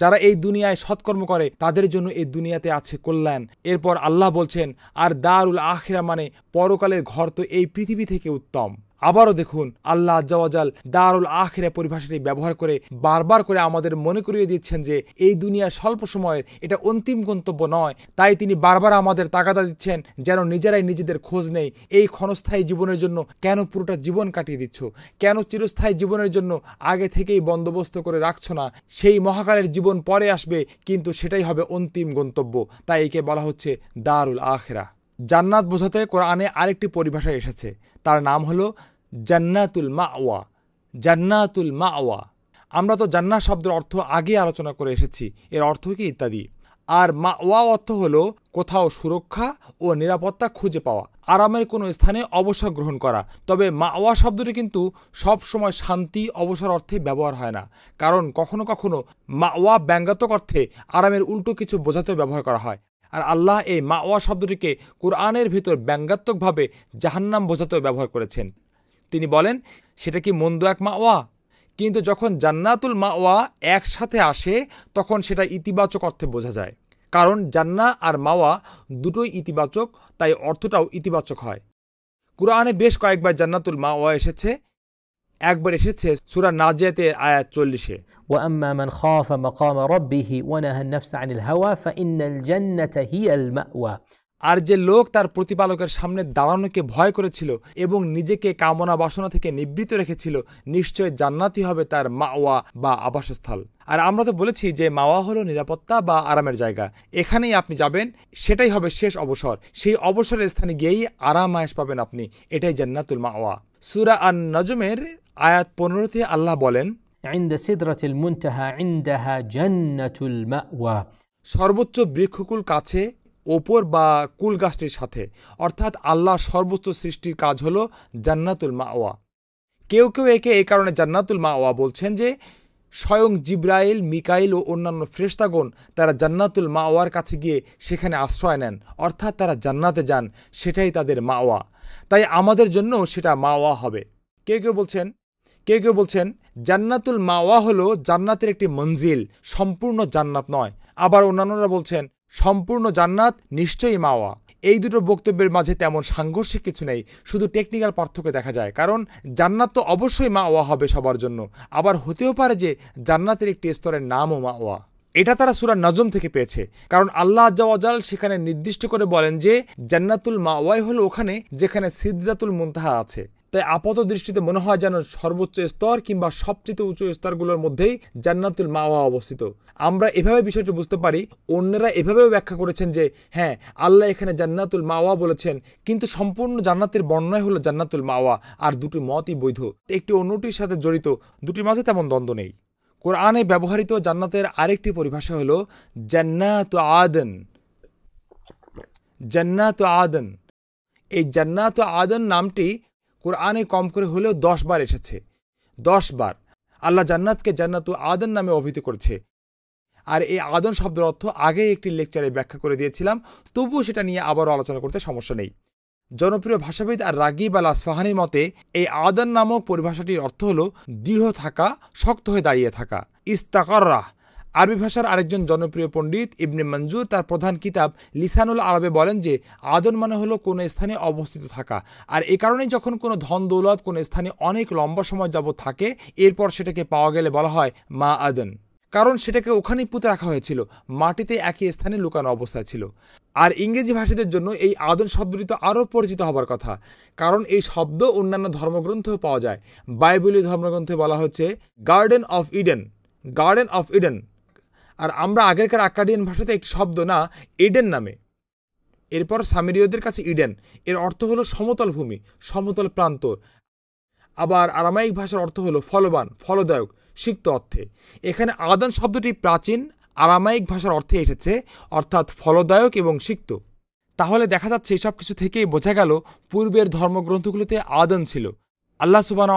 যারা এই দুনিয়ায় সৎকর্ম করে তাদের জন্য এই দুনিয়াতে আছে কল্যাণ এরপর আল্লাহ বলছেন আর দারুল আখিরা মানে পরকালের ঘর তো এই পৃথিবী থেকে উত্তম আবারও দেখুন আল্লাহ আজ্জাওয়াজাল দারুল আখেরা পরিভাষাটি ব্যবহার করে বারবার করে আমাদের মনে করিয়ে দিচ্ছেন যে এই দুনিয়া স্বল্প সময়ের এটা অন্তিম গন্তব্য নয় তাই তিনি বারবার আমাদের তাগাদা দিচ্ছেন যেন নিজেরাই নিজেদের খোঁজ নেই এই ক্ষণস্থায়ী জীবনের জন্য কেন পুরোটা জীবন কাটিয়ে দিচ্ছ কেন চিরস্থায়ী জীবনের জন্য আগে থেকেই বন্দোবস্ত করে রাখছো না সেই মহাকালের জীবন পরে আসবে কিন্তু সেটাই হবে অন্তিম গন্তব্য তাই একে বলা হচ্ছে দারুল আখেরা জান্নাত বোঝাতে কোরআনে আরেকটি পরিভাষা এসেছে তার নাম হলো জান্নাতুল মাওয়া জান্নাতুল মাওয়া আমরা তো জান্না শব্দের অর্থ আগে আলোচনা করে এসেছি এর অর্থ কি ইত্যাদি আর মাওয়া অর্থ হলো কোথাও সুরক্ষা ও নিরাপত্তা খুঁজে পাওয়া আরামের কোনো স্থানে অবসর গ্রহণ করা তবে মাওয়া শব্দটি কিন্তু সব সময় শান্তি অবসর অর্থে ব্যবহার হয় না কারণ কখনো কখনো মাওয়া ব্যঙ্গাত্মক অর্থে আরামের উল্টো কিছু বোঝাতেও ব্যবহার করা হয় আর আল্লাহ এই মাওয়া শব্দটিকে কোরআনের ভিতর ব্যঙ্গাত্মকভাবে জাহান্নাম বোঝাতেও ব্যবহার করেছেন তিনি বলেন সেটা কি মন্দ এক মা ওয়া কিন্তু যখন জান্নাতুল মা ওয়া একসাথে আসে তখন সেটা ইতিবাচক অর্থে বোঝা যায় কারণ জান্না আর মাওয়া দুটোই ইতিবাচক তাই অর্থটাও ইতিবাচক হয় কুরআনে বেশ কয়েকবার জান্নাতুল মাওয়া এসেছে একবার এসেছে সুরা নাজিয়াতে আয়াত চল্লিশে وأما من خاف مقام ربه ونهى النفس عن الهوى فإن الجنة هي المأوى আর যে লোক তার প্রতিপালকের সামনে দাঁড়ানোকে ভয় করেছিল এবং নিজেকে কামনা বাসনা থেকে নিবৃত রেখেছিল নিশ্চয় জান্নাতি হবে তার মাওয়া বা আবাসস্থল আর আমরা তো বলেছি যে মাওয়া হলো নিরাপত্তা বা আরামের জায়গা এখানেই আপনি যাবেন সেটাই হবে শেষ অবসর সেই অবসরের স্থানে গিয়েই আরাম আয়স পাবেন আপনি এটাই জান্নাতুল মাওয়া সুরা আর নজমের আয়াত পনেরোতে আল্লাহ বলেন সর্বোচ্চ বৃক্ষকুল কাছে ওপর বা কুল গাছটির সাথে অর্থাৎ আল্লাহ সর্বোচ্চ সৃষ্টির কাজ হল জান্নাতুল মাওয়া কেউ কেউ একে এ কারণে জান্নাতুল মাওয়া বলছেন যে স্বয়ং জিব্রাইল মিকাইল ও অন্যান্য ফ্রেস্তাগণ তারা জান্নাতুল মাওয়ার কাছে গিয়ে সেখানে আশ্রয় নেন অর্থাৎ তারা জান্নাতে যান সেটাই তাদের মাওয়া তাই আমাদের জন্য সেটা মাওয়া হবে কেউ কেউ বলছেন কেউ কেউ বলছেন জান্নাতুল মাওয়া হলো জান্নাতের একটি মঞ্জিল সম্পূর্ণ জান্নাত নয় আবার অন্যান্যরা বলছেন সম্পূর্ণ জান্নাত নিশ্চয়ই মাওয়া এই দুটো বক্তব্যের মাঝে তেমন সাংঘর্ষিক কিছু নেই শুধু টেকনিক্যাল পার্থক্য দেখা যায় কারণ জান্নাত তো অবশ্যই মা ওয়া হবে সবার জন্য আবার হতেও পারে যে জান্নাতের একটি স্তরের নামও মা ওয়া এটা তারা সুরা নজম থেকে পেয়েছে কারণ আল্লাহ আজাল সেখানে নির্দিষ্ট করে বলেন যে জান্নাতুল মাওয়াই হল ওখানে যেখানে সিদ্রাতুল মুনতাহা আছে তাই আপাত দৃষ্টিতে মনে হয় যেন সর্বোচ্চ স্তর কিংবা সবচেয়ে উঁচু স্তরগুলোর মধ্যেই জান্নাতুল মাওয়া অবস্থিত আমরা এভাবে বিষয়টি বুঝতে পারি অন্যরা এভাবেও ব্যাখ্যা করেছেন যে হ্যাঁ আল্লাহ এখানে জান্নাতুল মাওয়া বলেছেন কিন্তু সম্পূর্ণ জান্নাতের বর্ণয় হলো জান্নাতুল মাওয়া আর দুটি মতই বৈধ একটি অন্যটির সাথে জড়িত দুটির মাঝে তেমন দ্বন্দ্ব নেই কোরআনে ব্যবহৃত জান্নাতের আরেকটি পরিভাষা হল জান্নাত আদন জান্নাত আদন এই জান্নাত আদন নামটি কোরআনে কম করে হলেও দশ বার এসেছে দশ বার আল্লাহ জান্নাতকে জান্নাতু আদন নামে অভিহিত করছে আর এই আদন শব্দের অর্থ আগে একটি লেকচারে ব্যাখ্যা করে দিয়েছিলাম তবুও সেটা নিয়ে আবারও আলোচনা করতে সমস্যা নেই জনপ্রিয় ভাষাবিদ আর রাগিব আল আসফাহানির মতে এই আদান নামক পরিভাষাটির অর্থ হল দৃঢ় থাকা শক্ত হয়ে দাঁড়িয়ে থাকা ইস্তাকর্রাহ আরবি ভাষার আরেকজন জনপ্রিয় পণ্ডিত ইবনে মঞ্জুর তার প্রধান কিতাব লিসানুল আরবে বলেন যে আদন মানে হলো কোনো স্থানে অবস্থিত থাকা আর এ কারণেই যখন কোনো ধন দৌলত কোনো স্থানে অনেক লম্বা সময় যাবৎ থাকে এরপর সেটাকে পাওয়া গেলে বলা হয় মা আদন কারণ সেটাকে ওখানেই পুঁতে রাখা হয়েছিল মাটিতে একই স্থানে লুকানো অবস্থায় ছিল আর ইংরেজি ভাষীদের জন্য এই আদন শব্দটি তো আরও পরিচিত হবার কথা কারণ এই শব্দ অন্যান্য ধর্মগ্রন্থেও পাওয়া যায় বাইবেলীয় ধর্মগ্রন্থে বলা হচ্ছে garden of Eden garden of Eden আর আমরা আগেরকার আকাডিয়ান ভাষাতে একটি শব্দ না এডেন নামে এরপর সামিরীয়দের কাছে ইডেন এর অর্থ হলো সমতল ভূমি সমতল প্রান্তর আবার আরামায়িক ভাষার অর্থ হলো ফলবান ফলদায়ক সিক্ত অর্থে এখানে আদান শব্দটি প্রাচীন আরামায়িক ভাষার অর্থে এসেছে অর্থাৎ ফলদায়ক এবং সিক্ত তাহলে দেখা যাচ্ছে সব কিছু থেকেই বোঝা গেল পূর্বের ধর্মগ্রন্থগুলোতে আদন ছিল আল্লাহ সুবান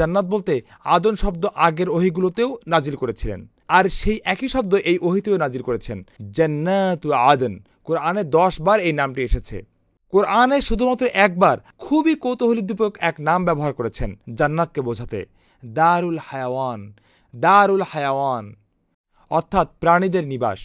জান্নাত বলতে আদন শব্দ আগের ওহিগুলোতেও নাজিল করেছিলেন আর সেই একই শব্দ এই ওহিতেও নাজির করেছেন জেন্নাতু আদন কোরআনে দশ বার এই নামটি এসেছে কোরআনে শুধুমাত্র একবার খুবই কৌতূহলীদ্বীপক এক নাম ব্যবহার করেছেন জান্নাতকে বোঝাতে দারুল হায়াওয়ান দারুল হায়াওয়ান অর্থাৎ প্রাণীদের নিবাস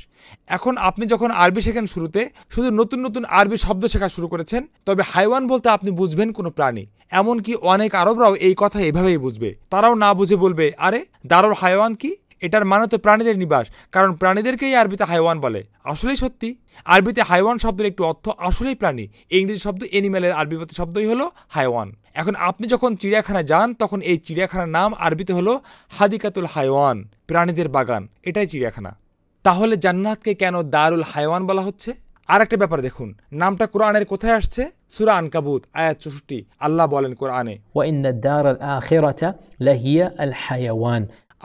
এখন আপনি যখন আরবি শেখেন শুরুতে শুধু নতুন নতুন আরবি শব্দ শেখা শুরু করেছেন তবে হাইওয়ান বলতে আপনি বুঝবেন কোনো প্রাণী এমনকি অনেক আরবরাও এই কথা এভাবেই বুঝবে তারাও না বুঝে বলবে আরে দারুল হায়ওয়ান কি এটার মানে তো প্রাণীদের নিবাস কারণ প্রাণীদেরকেই আরবিতে হাইওয়ান বলে আসলেই সত্যি আরবিতে হাইওয়ান শব্দের একটি অর্থ আসলেই প্রাণী ইংরেজি শব্দ এনিম্যালের আরবিপতি শব্দই হলো হাইওয়ান এখন আপনি যখন চিড়িয়াখানা যান তখন এই চিড়িয়াখানার নাম আরবিতে হলো হাদিকাতুল হাইওয়ান প্রাণীদের বাগান এটাই চিড়িয়াখানা তাহলে জান্নাতকে কেন দারুল হাইওয়ান বলা হচ্ছে আর একটা ব্যাপার দেখুন নামটা কোরআনের কোথায় আসছে সুরা আনকাবুত আয়াত চৌষট্টি আল্লাহ বলেন কোরআনে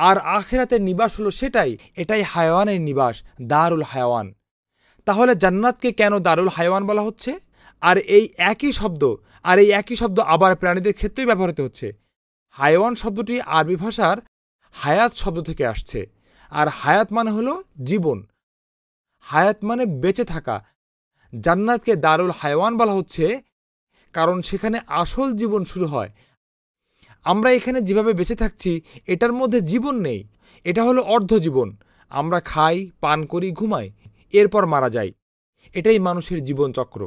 আর আখেরাতের নিবাস হলো সেটাই এটাই হায়ওয়ানের নিবাস দারুল হায়ওয়ান তাহলে জান্নাতকে কেন দারুল হায়ওয়ান বলা হচ্ছে আর এই একই শব্দ আর এই একই শব্দ আবার প্রাণীদের ক্ষেত্রেই ব্যবহৃত হচ্ছে হায়ওয়ান শব্দটি আরবি ভাষার হায়াত শব্দ থেকে আসছে আর হায়াত মানে হলো জীবন হায়াত মানে বেঁচে থাকা জান্নাতকে দারুল হায়ওয়ান বলা হচ্ছে কারণ সেখানে আসল জীবন শুরু হয় আমরা এখানে যেভাবে বেঁচে থাকছি এটার মধ্যে জীবন নেই এটা হলো অর্ধ জীবন আমরা খাই পান করি ঘুমাই এরপর মারা যাই এটাই মানুষের জীবনচক্র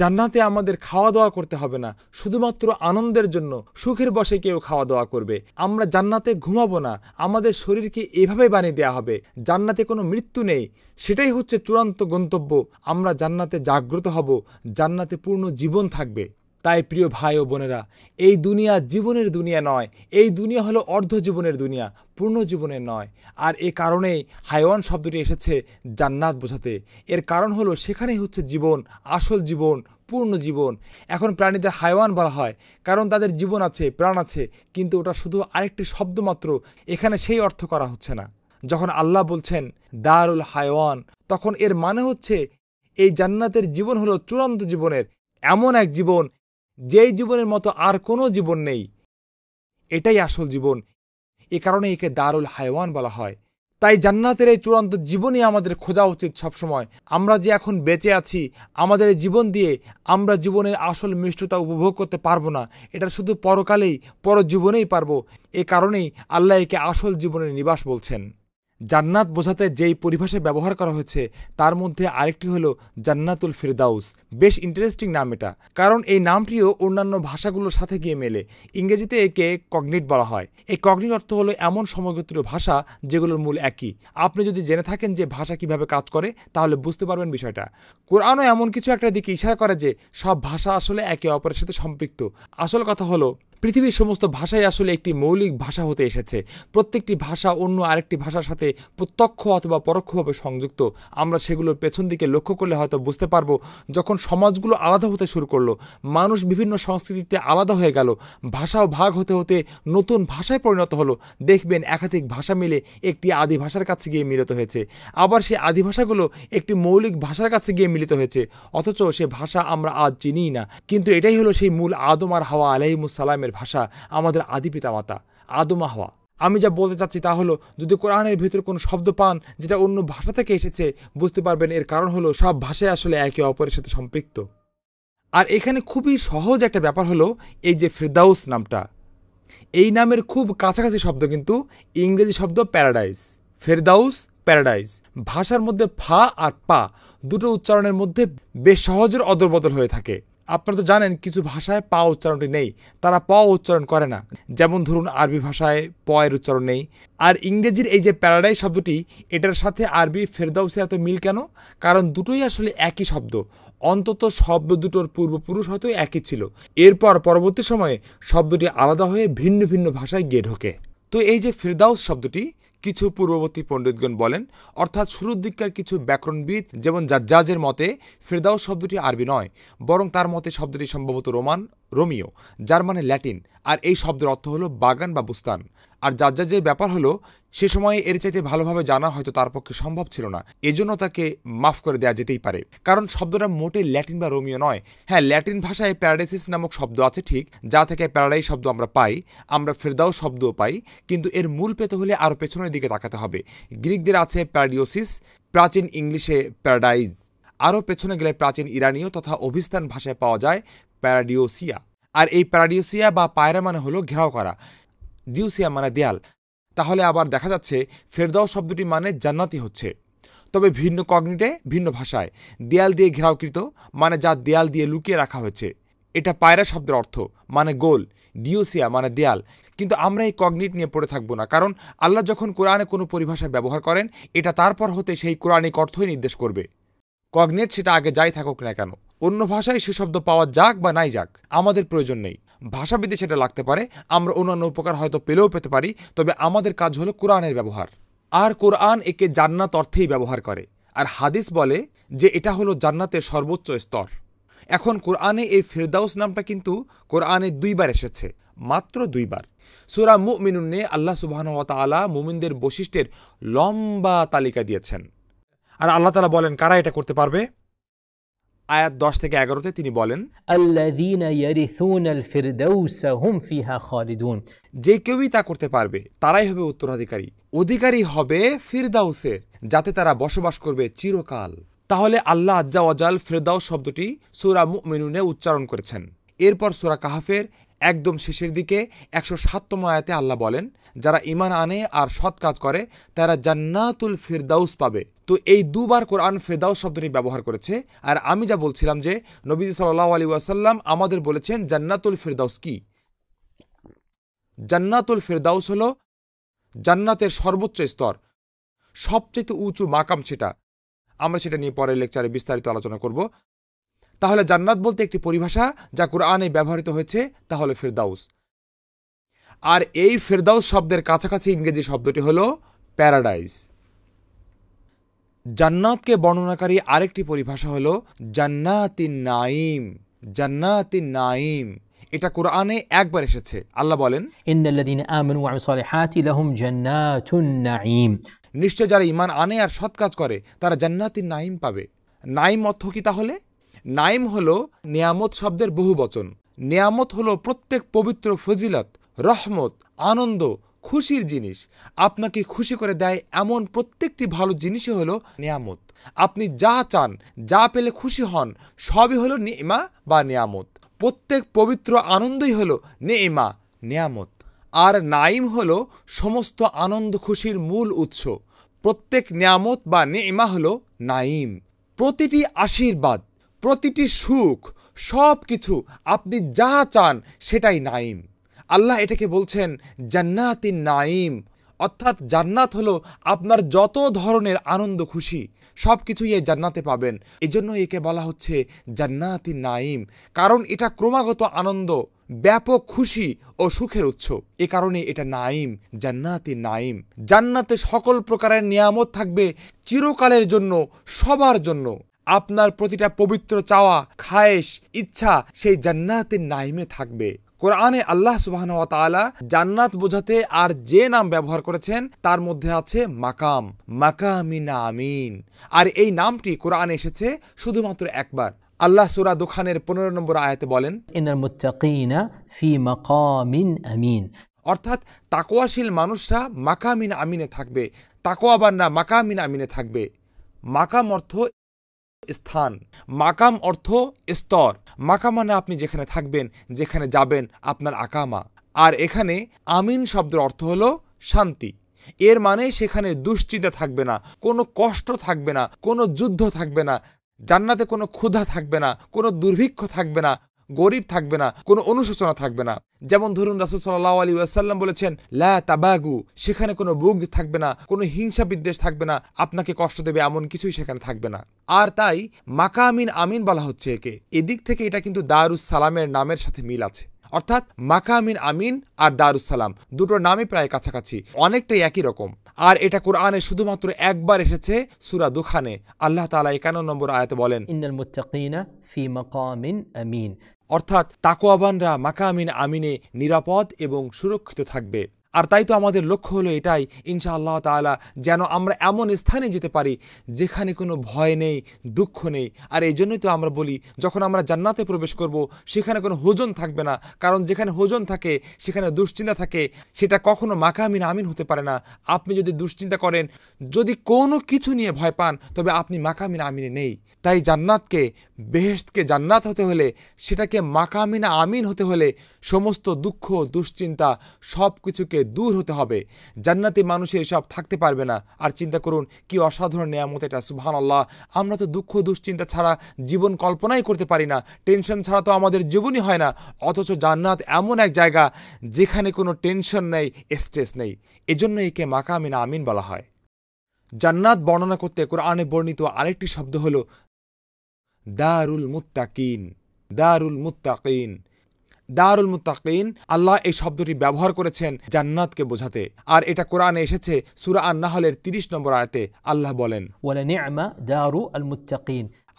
জান্নাতে আমাদের খাওয়া দাওয়া করতে হবে না শুধুমাত্র আনন্দের জন্য সুখের বসে কেউ খাওয়া দাওয়া করবে আমরা জান্নাতে ঘুমাবো না আমাদের শরীরকে এভাবে বানিয়ে দেয়া হবে জান্নাতে কোনো মৃত্যু নেই সেটাই হচ্ছে চূড়ান্ত গন্তব্য আমরা জান্নাতে জাগ্রত হব জান্নাতে পূর্ণ জীবন থাকবে তাই প্রিয় ভাই ও বোনেরা এই দুনিয়া জীবনের দুনিয়া নয় এই দুনিয়া হলো অর্ধ জীবনের দুনিয়া পূর্ণ জীবনের নয় আর এ কারণেই হায়ওয়ান শব্দটি এসেছে জান্নাত বোঝাতে এর কারণ হলো সেখানেই হচ্ছে জীবন আসল জীবন পূর্ণ জীবন এখন প্রাণীদের হায়ওয়ান বলা হয় কারণ তাদের জীবন আছে প্রাণ আছে কিন্তু ওটা শুধু আরেকটি শব্দ মাত্র এখানে সেই অর্থ করা হচ্ছে না যখন আল্লাহ বলছেন দারুল হায়ওয়ান তখন এর মানে হচ্ছে এই জান্নাতের জীবন হলো চূড়ান্ত জীবনের এমন এক জীবন যেই জীবনের মতো আর কোনো জীবন নেই এটাই আসল জীবন এ কারণে একে দারুল হায়ওয়ান বলা হয় তাই জান্নাতের এই চূড়ান্ত জীবনই আমাদের খোঁজা উচিত সবসময় আমরা যে এখন বেঁচে আছি আমাদের এই জীবন দিয়ে আমরা জীবনের আসল মিষ্টতা উপভোগ করতে পারবো না এটা শুধু পরকালেই পরজীবনেই পারবো এ কারণেই আল্লাহ একে আসল জীবনের নিবাস বলছেন জান্নাত বোঝাতে যেই পরিভাষা ব্যবহার করা হয়েছে তার মধ্যে আরেকটি হলো জান্নাতুল ফিরদাউস বেশ ইন্টারেস্টিং নাম এটা কারণ এই নামটিও অন্যান্য ভাষাগুলোর সাথে গিয়ে মেলে ইংরেজিতে একে কগনিট বলা হয় এই কগনিট অর্থ হলো এমন সমগোত্রীয় ভাষা যেগুলোর মূল একই আপনি যদি জেনে থাকেন যে ভাষা কিভাবে কাজ করে তাহলে বুঝতে পারবেন বিষয়টা কোরআনও এমন কিছু একটা দিকে ইশারা করে যে সব ভাষা আসলে একে অপরের সাথে সম্পৃক্ত আসল কথা হলো পৃথিবীর সমস্ত ভাষাই আসলে একটি মৌলিক ভাষা হতে এসেছে প্রত্যেকটি ভাষা অন্য আরেকটি ভাষার সাথে প্রত্যক্ষ অথবা পরোক্ষভাবে সংযুক্ত আমরা সেগুলোর পেছন দিকে লক্ষ্য করলে হয়তো বুঝতে পারবো যখন সমাজগুলো আলাদা হতে শুরু করলো মানুষ বিভিন্ন সংস্কৃতিতে আলাদা হয়ে গেল ভাষাও ভাগ হতে হতে নতুন ভাষায় পরিণত হলো দেখবেন একাধিক ভাষা মিলে একটি আদি ভাষার কাছে গিয়ে মিলিত হয়েছে আবার সেই আদি ভাষাগুলো একটি মৌলিক ভাষার কাছে গিয়ে মিলিত হয়েছে অথচ সে ভাষা আমরা আজ চিনিই না কিন্তু এটাই হলো সেই মূল আদম আর হাওয়া আলহিমুসালামের ভাষা আমাদের আদি পিতামাতা আদমা হওয়া আমি যা বলতে চাচ্ছি তা হলো যদি কোরআনের ভিতরে কোনো শব্দ পান যেটা অন্য ভাষা থেকে এসেছে বুঝতে পারবেন এর কারণ হলো সব ভাষায় আসলে একে অপরের সাথে সম্পৃক্ত আর এখানে খুবই সহজ একটা ব্যাপার হলো এই যে ফেরদাউস নামটা এই নামের খুব কাছাকাছি শব্দ কিন্তু ইংরেজি শব্দ প্যারাডাইস ফেরদাউস প্যারাডাইস ভাষার মধ্যে ফা আর পা দুটো উচ্চারণের মধ্যে বেশ সহজের অদরবদল হয়ে থাকে আপনারা তো জানেন কিছু ভাষায় পা উচ্চারণটি নেই তারা প উচ্চারণ করে না যেমন ধরুন আরবি ভাষায় প এর উচ্চারণ নেই আর ইংরেজির এই যে প্যারাডাইজ শব্দটি এটার সাথে আরবি ফেরদাউসে এত মিল কেন কারণ দুটোই আসলে একই শব্দ অন্তত শব্দ দুটোর পূর্বপুরুষ হয়তো একই ছিল এরপর পরবর্তী সময়ে শব্দটি আলাদা হয়ে ভিন্ন ভিন্ন ভাষায় গিয়ে ঢোকে তো এই যে ফিরদাউস শব্দটি কিছু পূর্ববর্তী পণ্ডিতগণ বলেন অর্থাৎ শুরুর দিককার কিছু ব্যাকরণবিদ যেমন জাজ্জাজের মতে ফেরদাও শব্দটি আরবি নয় বরং তার মতে শব্দটি সম্ভবত রোমান রোমিও যার মানে ল্যাটিন আর এই শব্দের অর্থ হলো বাগান বা বুস্তান আর যার যার যে ব্যাপার হলো সে সময়ে এর চাইতে ভালোভাবে জানা হয়তো তার পক্ষে সম্ভব ছিল না এজন্য তাকে মাফ করে দেওয়া যেতেই পারে কারণ শব্দটা মোটে ল্যাটিন বা রোমিও নয় হ্যাঁ ল্যাটিন ভাষায় প্যারাডাইসিস নামক শব্দ আছে ঠিক যা থেকে প্যারাডাইস শব্দ আমরা পাই আমরা ফেরদাও শব্দও পাই কিন্তু এর মূল পেতে হলে আরও পেছনের দিকে তাকাতে হবে গ্রিকদের আছে প্যারাডিওসিস প্রাচীন ইংলিশে প্যারাডাইজ আরও পেছনে গেলে প্রাচীন ইরানীয় তথা অভিস্থান ভাষায় পাওয়া যায় প্যারাডিওসিয়া আর এই প্যারাডিওসিয়া বা পায়রা মানে হলো ঘেরাও করা ডিউসিয়া মানে দেয়াল তাহলে আবার দেখা যাচ্ছে ফেরদাও শব্দটি মানে জান্নাতি হচ্ছে তবে ভিন্ন কগনিটে ভিন্ন ভাষায় দেয়াল দিয়ে ঘেরাওকৃত মানে যা দেয়াল দিয়ে লুকিয়ে রাখা হয়েছে এটা পায়রা শব্দের অর্থ মানে গোল ডিওসিয়া মানে দেয়াল কিন্তু আমরা এই কগনিট নিয়ে পড়ে থাকব না কারণ আল্লাহ যখন কোরআনে কোনো পরিভাষা ব্যবহার করেন এটা তারপর হতে সেই কোরআনিক অর্থই নির্দেশ করবে কগনেট সেটা আগে যাই থাকুক না কেন অন্য ভাষায় সে শব্দ পাওয়া যাক বা নাই যাক আমাদের প্রয়োজন নেই ভাষাবিদে সেটা লাগতে পারে আমরা অন্যান্য উপকার হয়তো পেলেও পেতে পারি তবে আমাদের কাজ হলো কোরআনের ব্যবহার আর কোরআন একে জান্নাত অর্থেই ব্যবহার করে আর হাদিস বলে যে এটা হলো জান্নাতের সর্বোচ্চ স্তর এখন কোরআনে এই ফিরদাউস নামটা কিন্তু কোরআনে দুইবার এসেছে মাত্র দুইবার সুরা মুমিনুন্নে আল্লাহ সুবাহনতালা মুমিনদের বৈশিষ্ট্যের লম্বা তালিকা দিয়েছেন আর আল্লাহ তালা বলেন কারা এটা করতে পারবে আয়াত দশ থেকে এগারোতে তিনি বলেন যে কেউই তা করতে পারবে তারাই হবে উত্তরাধিকারী অধিকারী হবে ফিরদাউসের যাতে তারা বসবাস করবে চিরকাল তাহলে আল্লাহ আজ্জা ওয়াজাল ফিরদাউস শব্দটি সুরা মুমিনুনে উচ্চারণ করেছেন এরপর সুরা কাহাফের একদম শেষের দিকে একশো সাততম আয়াতে আল্লাহ বলেন যারা ইমান আনে আর সৎ কাজ করে তারা জান্নাতুল ফিরদাউস পাবে তো এই দুবার কোরআন ফেদাও শব্দটি ব্যবহার করেছে আর আমি যা বলছিলাম যে নবীজি সাল্লাহ আলী ওয়াসাল্লাম আমাদের বলেছেন জান্নাতুল ফেরদাউস কি জান্নাতুল ফেরদাউস হল জান্নাতের সর্বোচ্চ স্তর সবচেয়ে উঁচু মাকাম সেটা আমরা সেটা নিয়ে পরের লেকচারে বিস্তারিত আলোচনা করব তাহলে জান্নাত বলতে একটি পরিভাষা যা কোরআনে ব্যবহৃত হয়েছে তা ফেরদাউস আর এই ফেরদাউস শব্দের কাছাকাছি ইংরেজি শব্দটি হল প্যারাডাইস জান্নাতকে বর্ণনাকারী আরেকটি পরিভাষা হল জান্নাতিন নাইম জান্নাতিন নাইম এটা কোরআনে একবার এসেছে আল্লাহ বলেন নিশ্চয় যারা ইমান আনে আর সৎ কাজ করে তারা জান্নাতিন নাইম পাবে নাইম অর্থ কি তাহলে নাইম হল নিয়ামত শব্দের বহু বচন নিয়ামত হল প্রত্যেক পবিত্র ফজিলত রহমত আনন্দ খুশির জিনিস আপনাকে খুশি করে দেয় এমন প্রত্যেকটি ভালো জিনিসই হলো নিয়ামত আপনি যা চান যা পেলে খুশি হন সবই হলো নেমা বা নিয়ামত প্রত্যেক পবিত্র আনন্দই হলো নেমা নিয়ামত আর নাইম হলো সমস্ত আনন্দ খুশির মূল উৎস প্রত্যেক নিয়ামত বা নেমা হলো নাইম প্রতিটি আশীর্বাদ প্রতিটি সুখ সব কিছু আপনি যা চান সেটাই নাইম আল্লাহ এটাকে বলছেন জান্নাতিন নাইম অর্থাৎ জান্নাত হলো আপনার যত ধরনের আনন্দ খুশি সব কিছুই এই জান্নাতে পাবেন এজন্য একে বলা হচ্ছে জান্নাতি নাইম কারণ এটা ক্রমাগত আনন্দ ব্যাপক খুশি ও সুখের উৎস এ কারণে এটা নাইম জান্নাতি নাইম জান্নাতে সকল প্রকারের নিয়ামত থাকবে চিরকালের জন্য সবার জন্য আপনার প্রতিটা পবিত্র চাওয়া খায়েশ ইচ্ছা সেই জান্নাতের নাইমে থাকবে কোরআনে আল্লাহ সুবাহন তালা জান্নাত বোঝাতে আর যে নাম ব্যবহার করেছেন তার মধ্যে আছে মাকাম মাকামিনা আমিন আর এই নামটি কোরআনে এসেছে শুধুমাত্র একবার আল্লাহ সুরা দোকানের পনেরো নম্বর আয়াতে বলেন ফি আমিন অর্থাৎ তাকোয়াশীল মানুষরা মাকামিন আমিনে থাকবে তাকোয়াবান্না মাকামিন আমিনে থাকবে মাকাম অর্থ স্থান মাকাম অর্থ স্তর মাকা মানে আপনি যেখানে থাকবেন যেখানে যাবেন আপনার আকামা আর এখানে আমিন শব্দের অর্থ হল শান্তি এর মানে সেখানে দুশ্চিন্তা থাকবে না কোনো কষ্ট থাকবে না কোনো যুদ্ধ থাকবে না জান্নাতে কোনো ক্ষুধা থাকবে না কোনো দুর্ভিক্ষ থাকবে না গরিব থাকবে না কোনো অনুশোচনা থাকবে না যেমন ধরুন রাসুল সাল্লাহ আলী ওয়াসাল্লাম বলেছেন লা তাবাগু সেখানে কোনো বুগ থাকবে না কোনো হিংসা বিদ্বেষ থাকবে না আপনাকে কষ্ট দেবে এমন কিছুই সেখানে থাকবে না আর তাই মাকামিন আমিন বলা হচ্ছে একে এদিক থেকে এটা কিন্তু দারুস সালামের নামের সাথে মিল আছে অর্থাৎ মাকা আমিন আমিন আর দারুসালাম দুটোর নামই প্রায় কাছাকাছি অনেকটাই একই রকম আর এটা কোরআনে শুধুমাত্র একবার এসেছে সুরা দুখানে আল্লাহ তালা একান্ন নম্বর আয়াতে বলেন ফি মাকামিন আমিন অর্থাৎ তাকোয়াবানরা আমিন আমিনে নিরাপদ এবং সুরক্ষিত থাকবে আর তাই তো আমাদের লক্ষ্য হলো এটাই ইনশা আল্লাহ তালা যেন আমরা এমন স্থানে যেতে পারি যেখানে কোনো ভয় নেই দুঃখ নেই আর এই জন্যই তো আমরা বলি যখন আমরা জান্নাতে প্রবেশ করব সেখানে কোনো হোজন থাকবে না কারণ যেখানে হোজন থাকে সেখানে দুশ্চিন্তা থাকে সেটা কখনো মাকামিন আমিন হতে পারে না আপনি যদি দুশ্চিন্তা করেন যদি কোনো কিছু নিয়ে ভয় পান তবে আপনি মাকামিন আমিনে নেই তাই জান্নাতকে বেহেস্তকে জান্নাত হতে হলে সেটাকে মাকামিনা আমিন হতে হলে সমস্ত দুঃখ দুশ্চিন্তা সব কিছুকে দূর হতে হবে জান্নাতে মানুষের এসব থাকতে পারবে না আর চিন্তা করুন কি অসাধারণ নিয়ামত এটা সুহান আল্লাহ আমরা তো দুঃখ দুশ্চিন্তা ছাড়া জীবন কল্পনাই করতে পারি না টেনশন ছাড়া তো আমাদের জীবনই হয় না অথচ জান্নাত এমন এক জায়গা যেখানে কোনো টেনশন নেই স্ট্রেস নেই এজন্য একে মাকামিনা আমিন বলা হয় জান্নাত বর্ণনা করতে কোরআনে বর্ণিত আরেকটি শব্দ হল দারুল মুত্তাকিন দারুল মুত্তাকিন দারুল মুতাকিন আল্লাহ এই শব্দটি ব্যবহার করেছেন জান্নাতকে বোঝাতে আর এটা কোরআনে এসেছে সুরা আন নাহলের তিরিশ নম্বর আয়তে আল্লাহ বলেন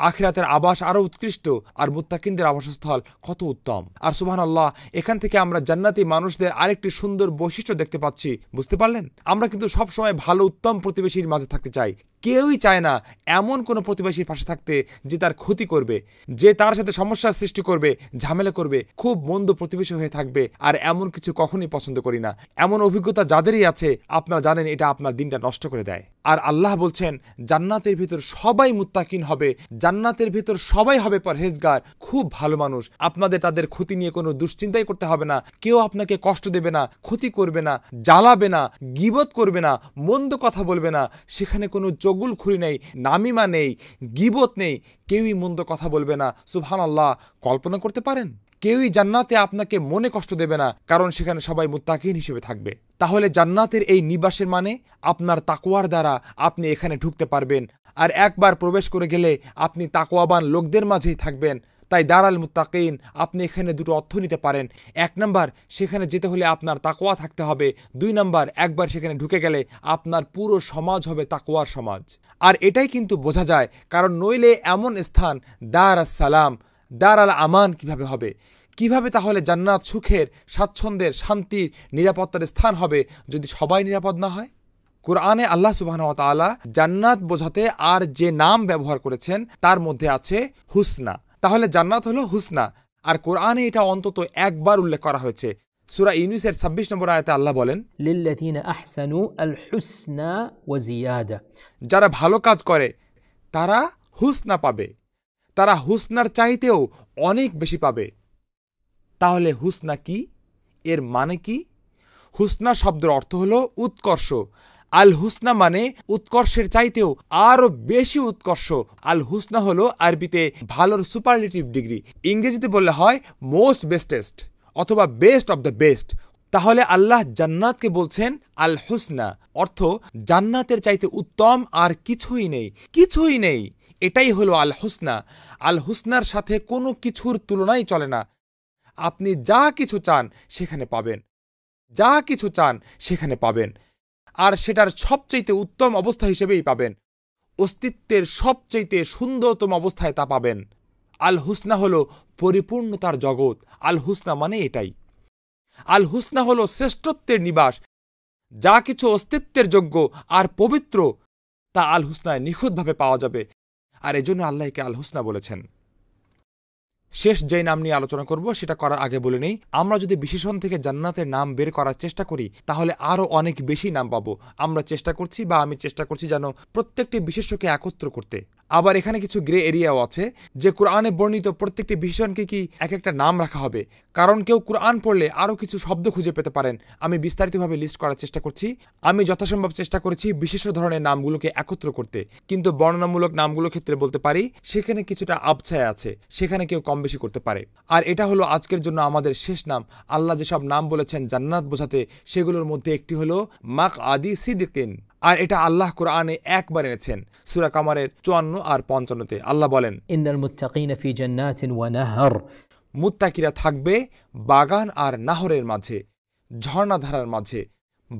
আখিরাতের আবাস আরো উৎকৃষ্ট আর মুত্তাকিনদের আবাসস্থল কত উত্তম আর সুহান আল্লাহ এখান থেকে আমরা জান্নাতি মানুষদের আরেকটি সুন্দর বৈশিষ্ট্য দেখতে পাচ্ছি বুঝতে পারলেন আমরা কিন্তু সবসময় ভালো উত্তম প্রতিবেশীর মাঝে থাকতে চাই কেউই চায় না এমন কোনো প্রতিবেশীর পাশে থাকতে যে তার ক্ষতি করবে যে তার সাথে সমস্যার সৃষ্টি করবে ঝামেলা করবে খুব মন্দ প্রতিবেশী হয়ে থাকবে আর এমন কিছু কখনই পছন্দ করি না এমন অভিজ্ঞতা যাদেরই আছে আপনারা জানেন এটা আপনার দিনটা নষ্ট করে দেয় আর আল্লাহ বলছেন জান্নাতের ভিতর সবাই মুত্তাকিন হবে জান্নাতের ভিতর সবাই হবে পরহেজগার খুব ভালো মানুষ আপনাদের তাদের ক্ষতি নিয়ে কোনো দুশ্চিন্তাই করতে হবে না কেউ আপনাকে কষ্ট দেবে না ক্ষতি করবে না জ্বালাবে না গিবত করবে না মন্দ কথা বলবে না সেখানে কোনো চোখ চগুলখুরি নেই নামিমা নেই গিবত নেই কেউই মন্দ কথা বলবে না সুহান আল্লাহ কল্পনা করতে পারেন কেউই জান্নাতে আপনাকে মনে কষ্ট দেবে না কারণ সেখানে সবাই মুত্তাকিন হিসেবে থাকবে তাহলে জান্নাতের এই নিবাসের মানে আপনার তাকোয়ার দ্বারা আপনি এখানে ঢুকতে পারবেন আর একবার প্রবেশ করে গেলে আপনি তাকোয়াবান লোকদের মাঝেই থাকবেন তাই দারাল মুত্তাকিন আপনি এখানে দুটো অর্থ নিতে পারেন এক নাম্বার সেখানে যেতে হলে আপনার তাকোয়া থাকতে হবে দুই নাম্বার একবার সেখানে ঢুকে গেলে আপনার পুরো সমাজ হবে তাকোয়ার সমাজ আর এটাই কিন্তু বোঝা যায় কারণ নইলে এমন স্থান দার সালাম দার আল আমান কিভাবে হবে কিভাবে তাহলে জান্নাত সুখের স্বাচ্ছন্দ্যের শান্তির নিরাপত্তার স্থান হবে যদি সবাই নিরাপদ না হয় কোরআনে আল্লাহ সুবাহনতালা জান্নাত বোঝাতে আর যে নাম ব্যবহার করেছেন তার মধ্যে আছে হুসনা তাহলে জান্নাত হলো হুসনা আর কোরআনে এটা অন্তত একবার উল্লেখ করা হয়েছে সুরা ইউনুসের ছাব্বিশ নম্বর আয়তে আল্লাহ বলেন আল যারা ভালো কাজ করে তারা হুসনা পাবে তারা হুসনার চাইতেও অনেক বেশি পাবে তাহলে হুসনা কি এর মানে কি হুসনা শব্দের অর্থ হলো উৎকর্ষ আল হুসনা মানে উৎকর্ষের চাইতেও আরও বেশি উৎকর্ষ আল হুসনা হলো আরবিতে ভালোর সুপারলেটিভ ডিগ্রি ইংরেজিতে বললে হয় মোস্ট বেস্টেস্ট অথবা বেস্ট অব দ্য বেস্ট তাহলে আল্লাহ জান্নাতকে বলছেন আল হুসনা অর্থ জান্নাতের চাইতে উত্তম আর কিছুই নেই কিছুই নেই এটাই হলো আল হুসনা আল হুসনার সাথে কোনো কিছুর তুলনাই চলে না আপনি যা কিছু চান সেখানে পাবেন যা কিছু চান সেখানে পাবেন আর সেটার সবচেয়েতে উত্তম অবস্থা হিসেবেই পাবেন অস্তিত্বের সবচেয়েতে সুন্দরতম অবস্থায় তা পাবেন আল হুসনা হলো পরিপূর্ণতার জগৎ আল হুসনা মানে এটাই আল হুসনা হলো শ্রেষ্ঠত্বের নিবাস যা কিছু অস্তিত্বের যোগ্য আর পবিত্র তা আল হুসনায় নিখুঁতভাবে পাওয়া যাবে আর এজন্য আল্লাহকে আল হুসনা বলেছেন শেষ যে নাম নিয়ে আলোচনা করব সেটা করার আগে বলে নেই আমরা যদি বিশেষণ থেকে জান্নাতের নাম বের করার চেষ্টা করি তাহলে আরও অনেক বেশি নাম পাবো আমরা চেষ্টা করছি বা আমি চেষ্টা করছি যেন প্রত্যেকটি বিশেষ্যকে একত্র করতে আবার এখানে কিছু গ্রে এরিয়াও আছে যে কোরআনে বর্ণিত প্রত্যেকটি ভীষণকে কি এক একটা নাম রাখা হবে কারণ কেউ কোরআন পড়লে আরও কিছু শব্দ খুঁজে পেতে পারেন আমি বিস্তারিতভাবে লিস্ট করার চেষ্টা করছি আমি যথাসম্ভব চেষ্টা করেছি বিশেষ ধরনের নামগুলোকে একত্র করতে কিন্তু বর্ণনামূলক নামগুলোর ক্ষেত্রে বলতে পারি সেখানে কিছুটা আবছায় আছে সেখানে কেউ কম বেশি করতে পারে আর এটা হলো আজকের জন্য আমাদের শেষ নাম আল্লাহ যেসব নাম বলেছেন জান্নাত বোঝাতে সেগুলোর মধ্যে একটি হলো মাক আদি সিদ্দিকিন আর এটা আল্লাহ কোরআনে একবার এনেছেন সুরা কামারের চুয়ান্ন আর পঞ্চান্নতে আল্লাহ বলেন মুত্তাকিরা থাকবে বাগান আর নাহরের মাঝে ঝর্ণাধারার মাঝে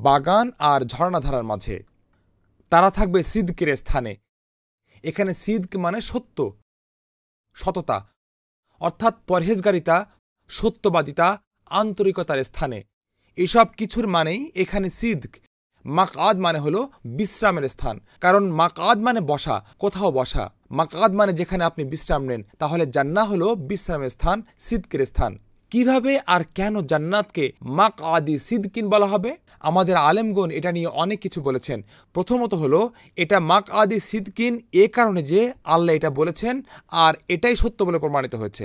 বাগান আর ঝর্ণাধারার মাঝে তারা থাকবে সিদ্কের স্থানে এখানে সিদ্ক মানে সত্য সততা অর্থাৎ পরহেজগারিতা সত্যবাদিতা আন্তরিকতার স্থানে এসব কিছুর মানেই এখানে সিদ্ক মাকাদ মানে হলো বিশ্রামের স্থান কারণ মাকাদ মানে বসা কোথাও বসা মাকাদ মানে যেখানে আপনি বিশ্রাম নেন তাহলে জান্না হলো বিশ্রামের স্থান সিদ্কের স্থান কিভাবে আর কেন জান্নাতকে মাক আদি সিদ্কিন বলা হবে আমাদের আলেমগণ এটা নিয়ে অনেক কিছু বলেছেন প্রথমত হলো এটা মাক আদি সিদকিন এ কারণে যে আল্লাহ এটা বলেছেন আর এটাই সত্য বলে প্রমাণিত হয়েছে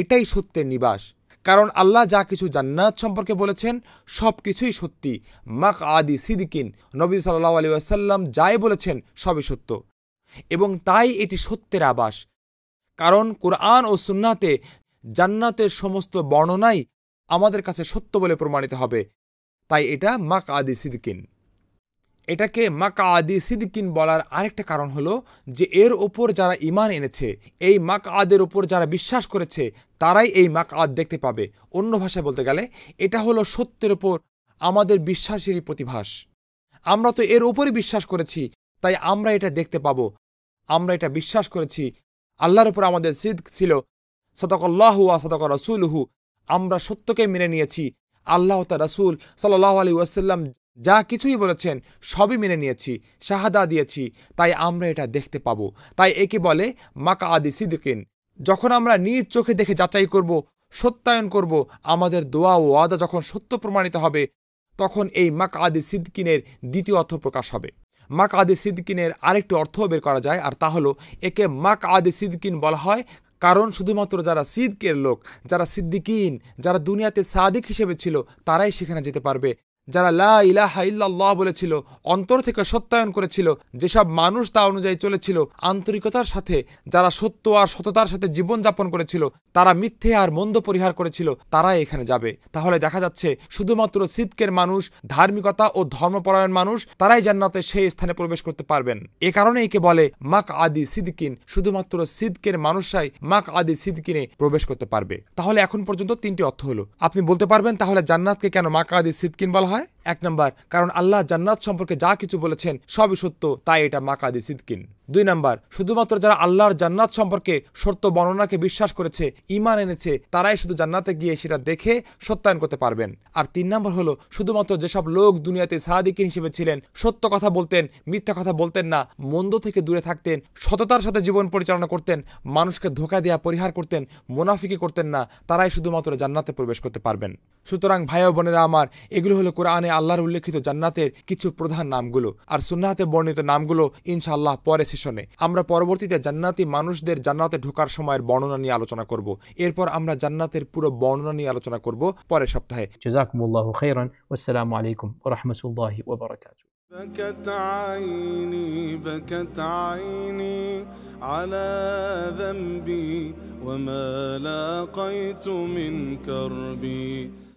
এটাই সত্যের নিবাস কারণ আল্লাহ যা কিছু জান্নাত সম্পর্কে বলেছেন সব কিছুই সত্যি মাক আদি সিদ্দিকিন নবী সাল্লাহ আলী আসাল্লাম যাই বলেছেন সবই সত্য এবং তাই এটি সত্যের আবাস কারণ কোরআন ও সুন্নাতে জান্নাতের সমস্ত বর্ণনাই আমাদের কাছে সত্য বলে প্রমাণিত হবে তাই এটা মাক আদি সিদ্দিকিন এটাকে মাকা আদি সিদ্দিকিন বলার আরেকটা কারণ হলো যে এর ওপর যারা ইমান এনেছে এই মাক আদের ওপর যারা বিশ্বাস করেছে তারাই এই মাক আদ দেখতে পাবে অন্য ভাষায় বলতে গেলে এটা হলো সত্যের ওপর আমাদের বিশ্বাসেরই প্রতিভাস আমরা তো এর ওপরই বিশ্বাস করেছি তাই আমরা এটা দেখতে পাব আমরা এটা বিশ্বাস করেছি আল্লাহর ওপর আমাদের সিদ ছিল সদকল্লাহ আ সদক রসুলহু আমরা সত্যকে মেনে নিয়েছি আল্লাহ তা রসুল সাল্লাহ আলী ওয়াসাল্লাম যা কিছুই বলেছেন সবই মেনে নিয়েছি শাহাদা দিয়েছি তাই আমরা এটা দেখতে পাবো তাই একে বলে মাকা আদি সিদ্দিকিন যখন আমরা নিজ চোখে দেখে যাচাই করব সত্যায়ন করব আমাদের দোয়া ও আদা যখন সত্য প্রমাণিত হবে তখন এই মাক আদি সিদ্দিকিনের দ্বিতীয় অর্থ প্রকাশ হবে মাক আদি সিদ্দিকিনের আরেকটি অর্থ বের করা যায় আর তা হলো একে মাক আদি সিদ্দিকিন বলা হয় কারণ শুধুমাত্র যারা সিদ্দিকের লোক যারা সিদ্দিকিন যারা দুনিয়াতে সাদিক হিসেবে ছিল তারাই সেখানে যেতে পারবে যারা লা ইলাহা ইল্লাল্লাহ বলেছিল অন্তর থেকে সত্যায়ন করেছিল যেসব মানুষ তা অনুযায়ী চলেছিল আন্তরিকতার সাথে যারা সত্য আর সততার সাথে জীবন যাপন করেছিল তারা মিথ্যে আর মন্দ পরিহার করেছিল তারাই এখানে যাবে তাহলে দেখা যাচ্ছে শুধুমাত্র সিদকের মানুষ ধার্মিকতা ও ধর্মপরায়ণ মানুষ তারাই জান্নাতে সেই স্থানে প্রবেশ করতে পারবেন এ কারণে একে বলে মাক আদি সিদ্কিন শুধুমাত্র সিদকের মানুষরাই মাক আদি সিদ্কিনে প্রবেশ করতে পারবে তাহলে এখন পর্যন্ত তিনটি অর্থ হলো আপনি বলতে পারবেন তাহলে জান্নাতকে কেন মাক আদি সিদ্কিন বলা হয় why? এক নম্বর কারণ আল্লাহ জান্নাত সম্পর্কে যা কিছু বলেছেন সবই সত্য তাই এটা মাকাদি সিদ্কিন দুই নম্বর শুধুমাত্র যারা আল্লাহর জান্নাত সম্পর্কে সত্য বর্ণনাকে বিশ্বাস করেছে ইমান এনেছে তারাই শুধু জান্নাতে গিয়ে সেটা দেখে সত্যায়ন করতে পারবেন আর তিন নম্বর হলো শুধুমাত্র যেসব লোক দুনিয়াতে সাহাদিকিন হিসেবে ছিলেন সত্য কথা বলতেন মিথ্যা কথা বলতেন না মন্দ থেকে দূরে থাকতেন সততার সাথে জীবন পরিচালনা করতেন মানুষকে ধোকা দেওয়া পরিহার করতেন মোনাফিকি করতেন না তারাই শুধুমাত্র জান্নাতে প্রবেশ করতে পারবেন সুতরাং ভাই বোনেরা আমার এগুলো হলো কোরআনে আল্লাহর উল্লেখিত জান্নাতের কিছু প্রধান নামগুলো আর সুন্নাহাতে বর্ণিত নামগুলো ইনশাআল্লাহ পরে সেশনে আমরা পরবর্তীতে জান্নাতি মানুষদের জান্নাতে ঢোকার সময়ের বর্ণনা নিয়ে আলোচনা করব এরপর আমরা জান্নাতের পুরো বর্ণনা নিয়ে আলোচনা করব পরের সপ্তাহে আসসালামু আলাইকুম রহমতুল্লাহ ওবরাকাতু بكت عيني بكت عيني على ذنبي وما لاقيت من كربي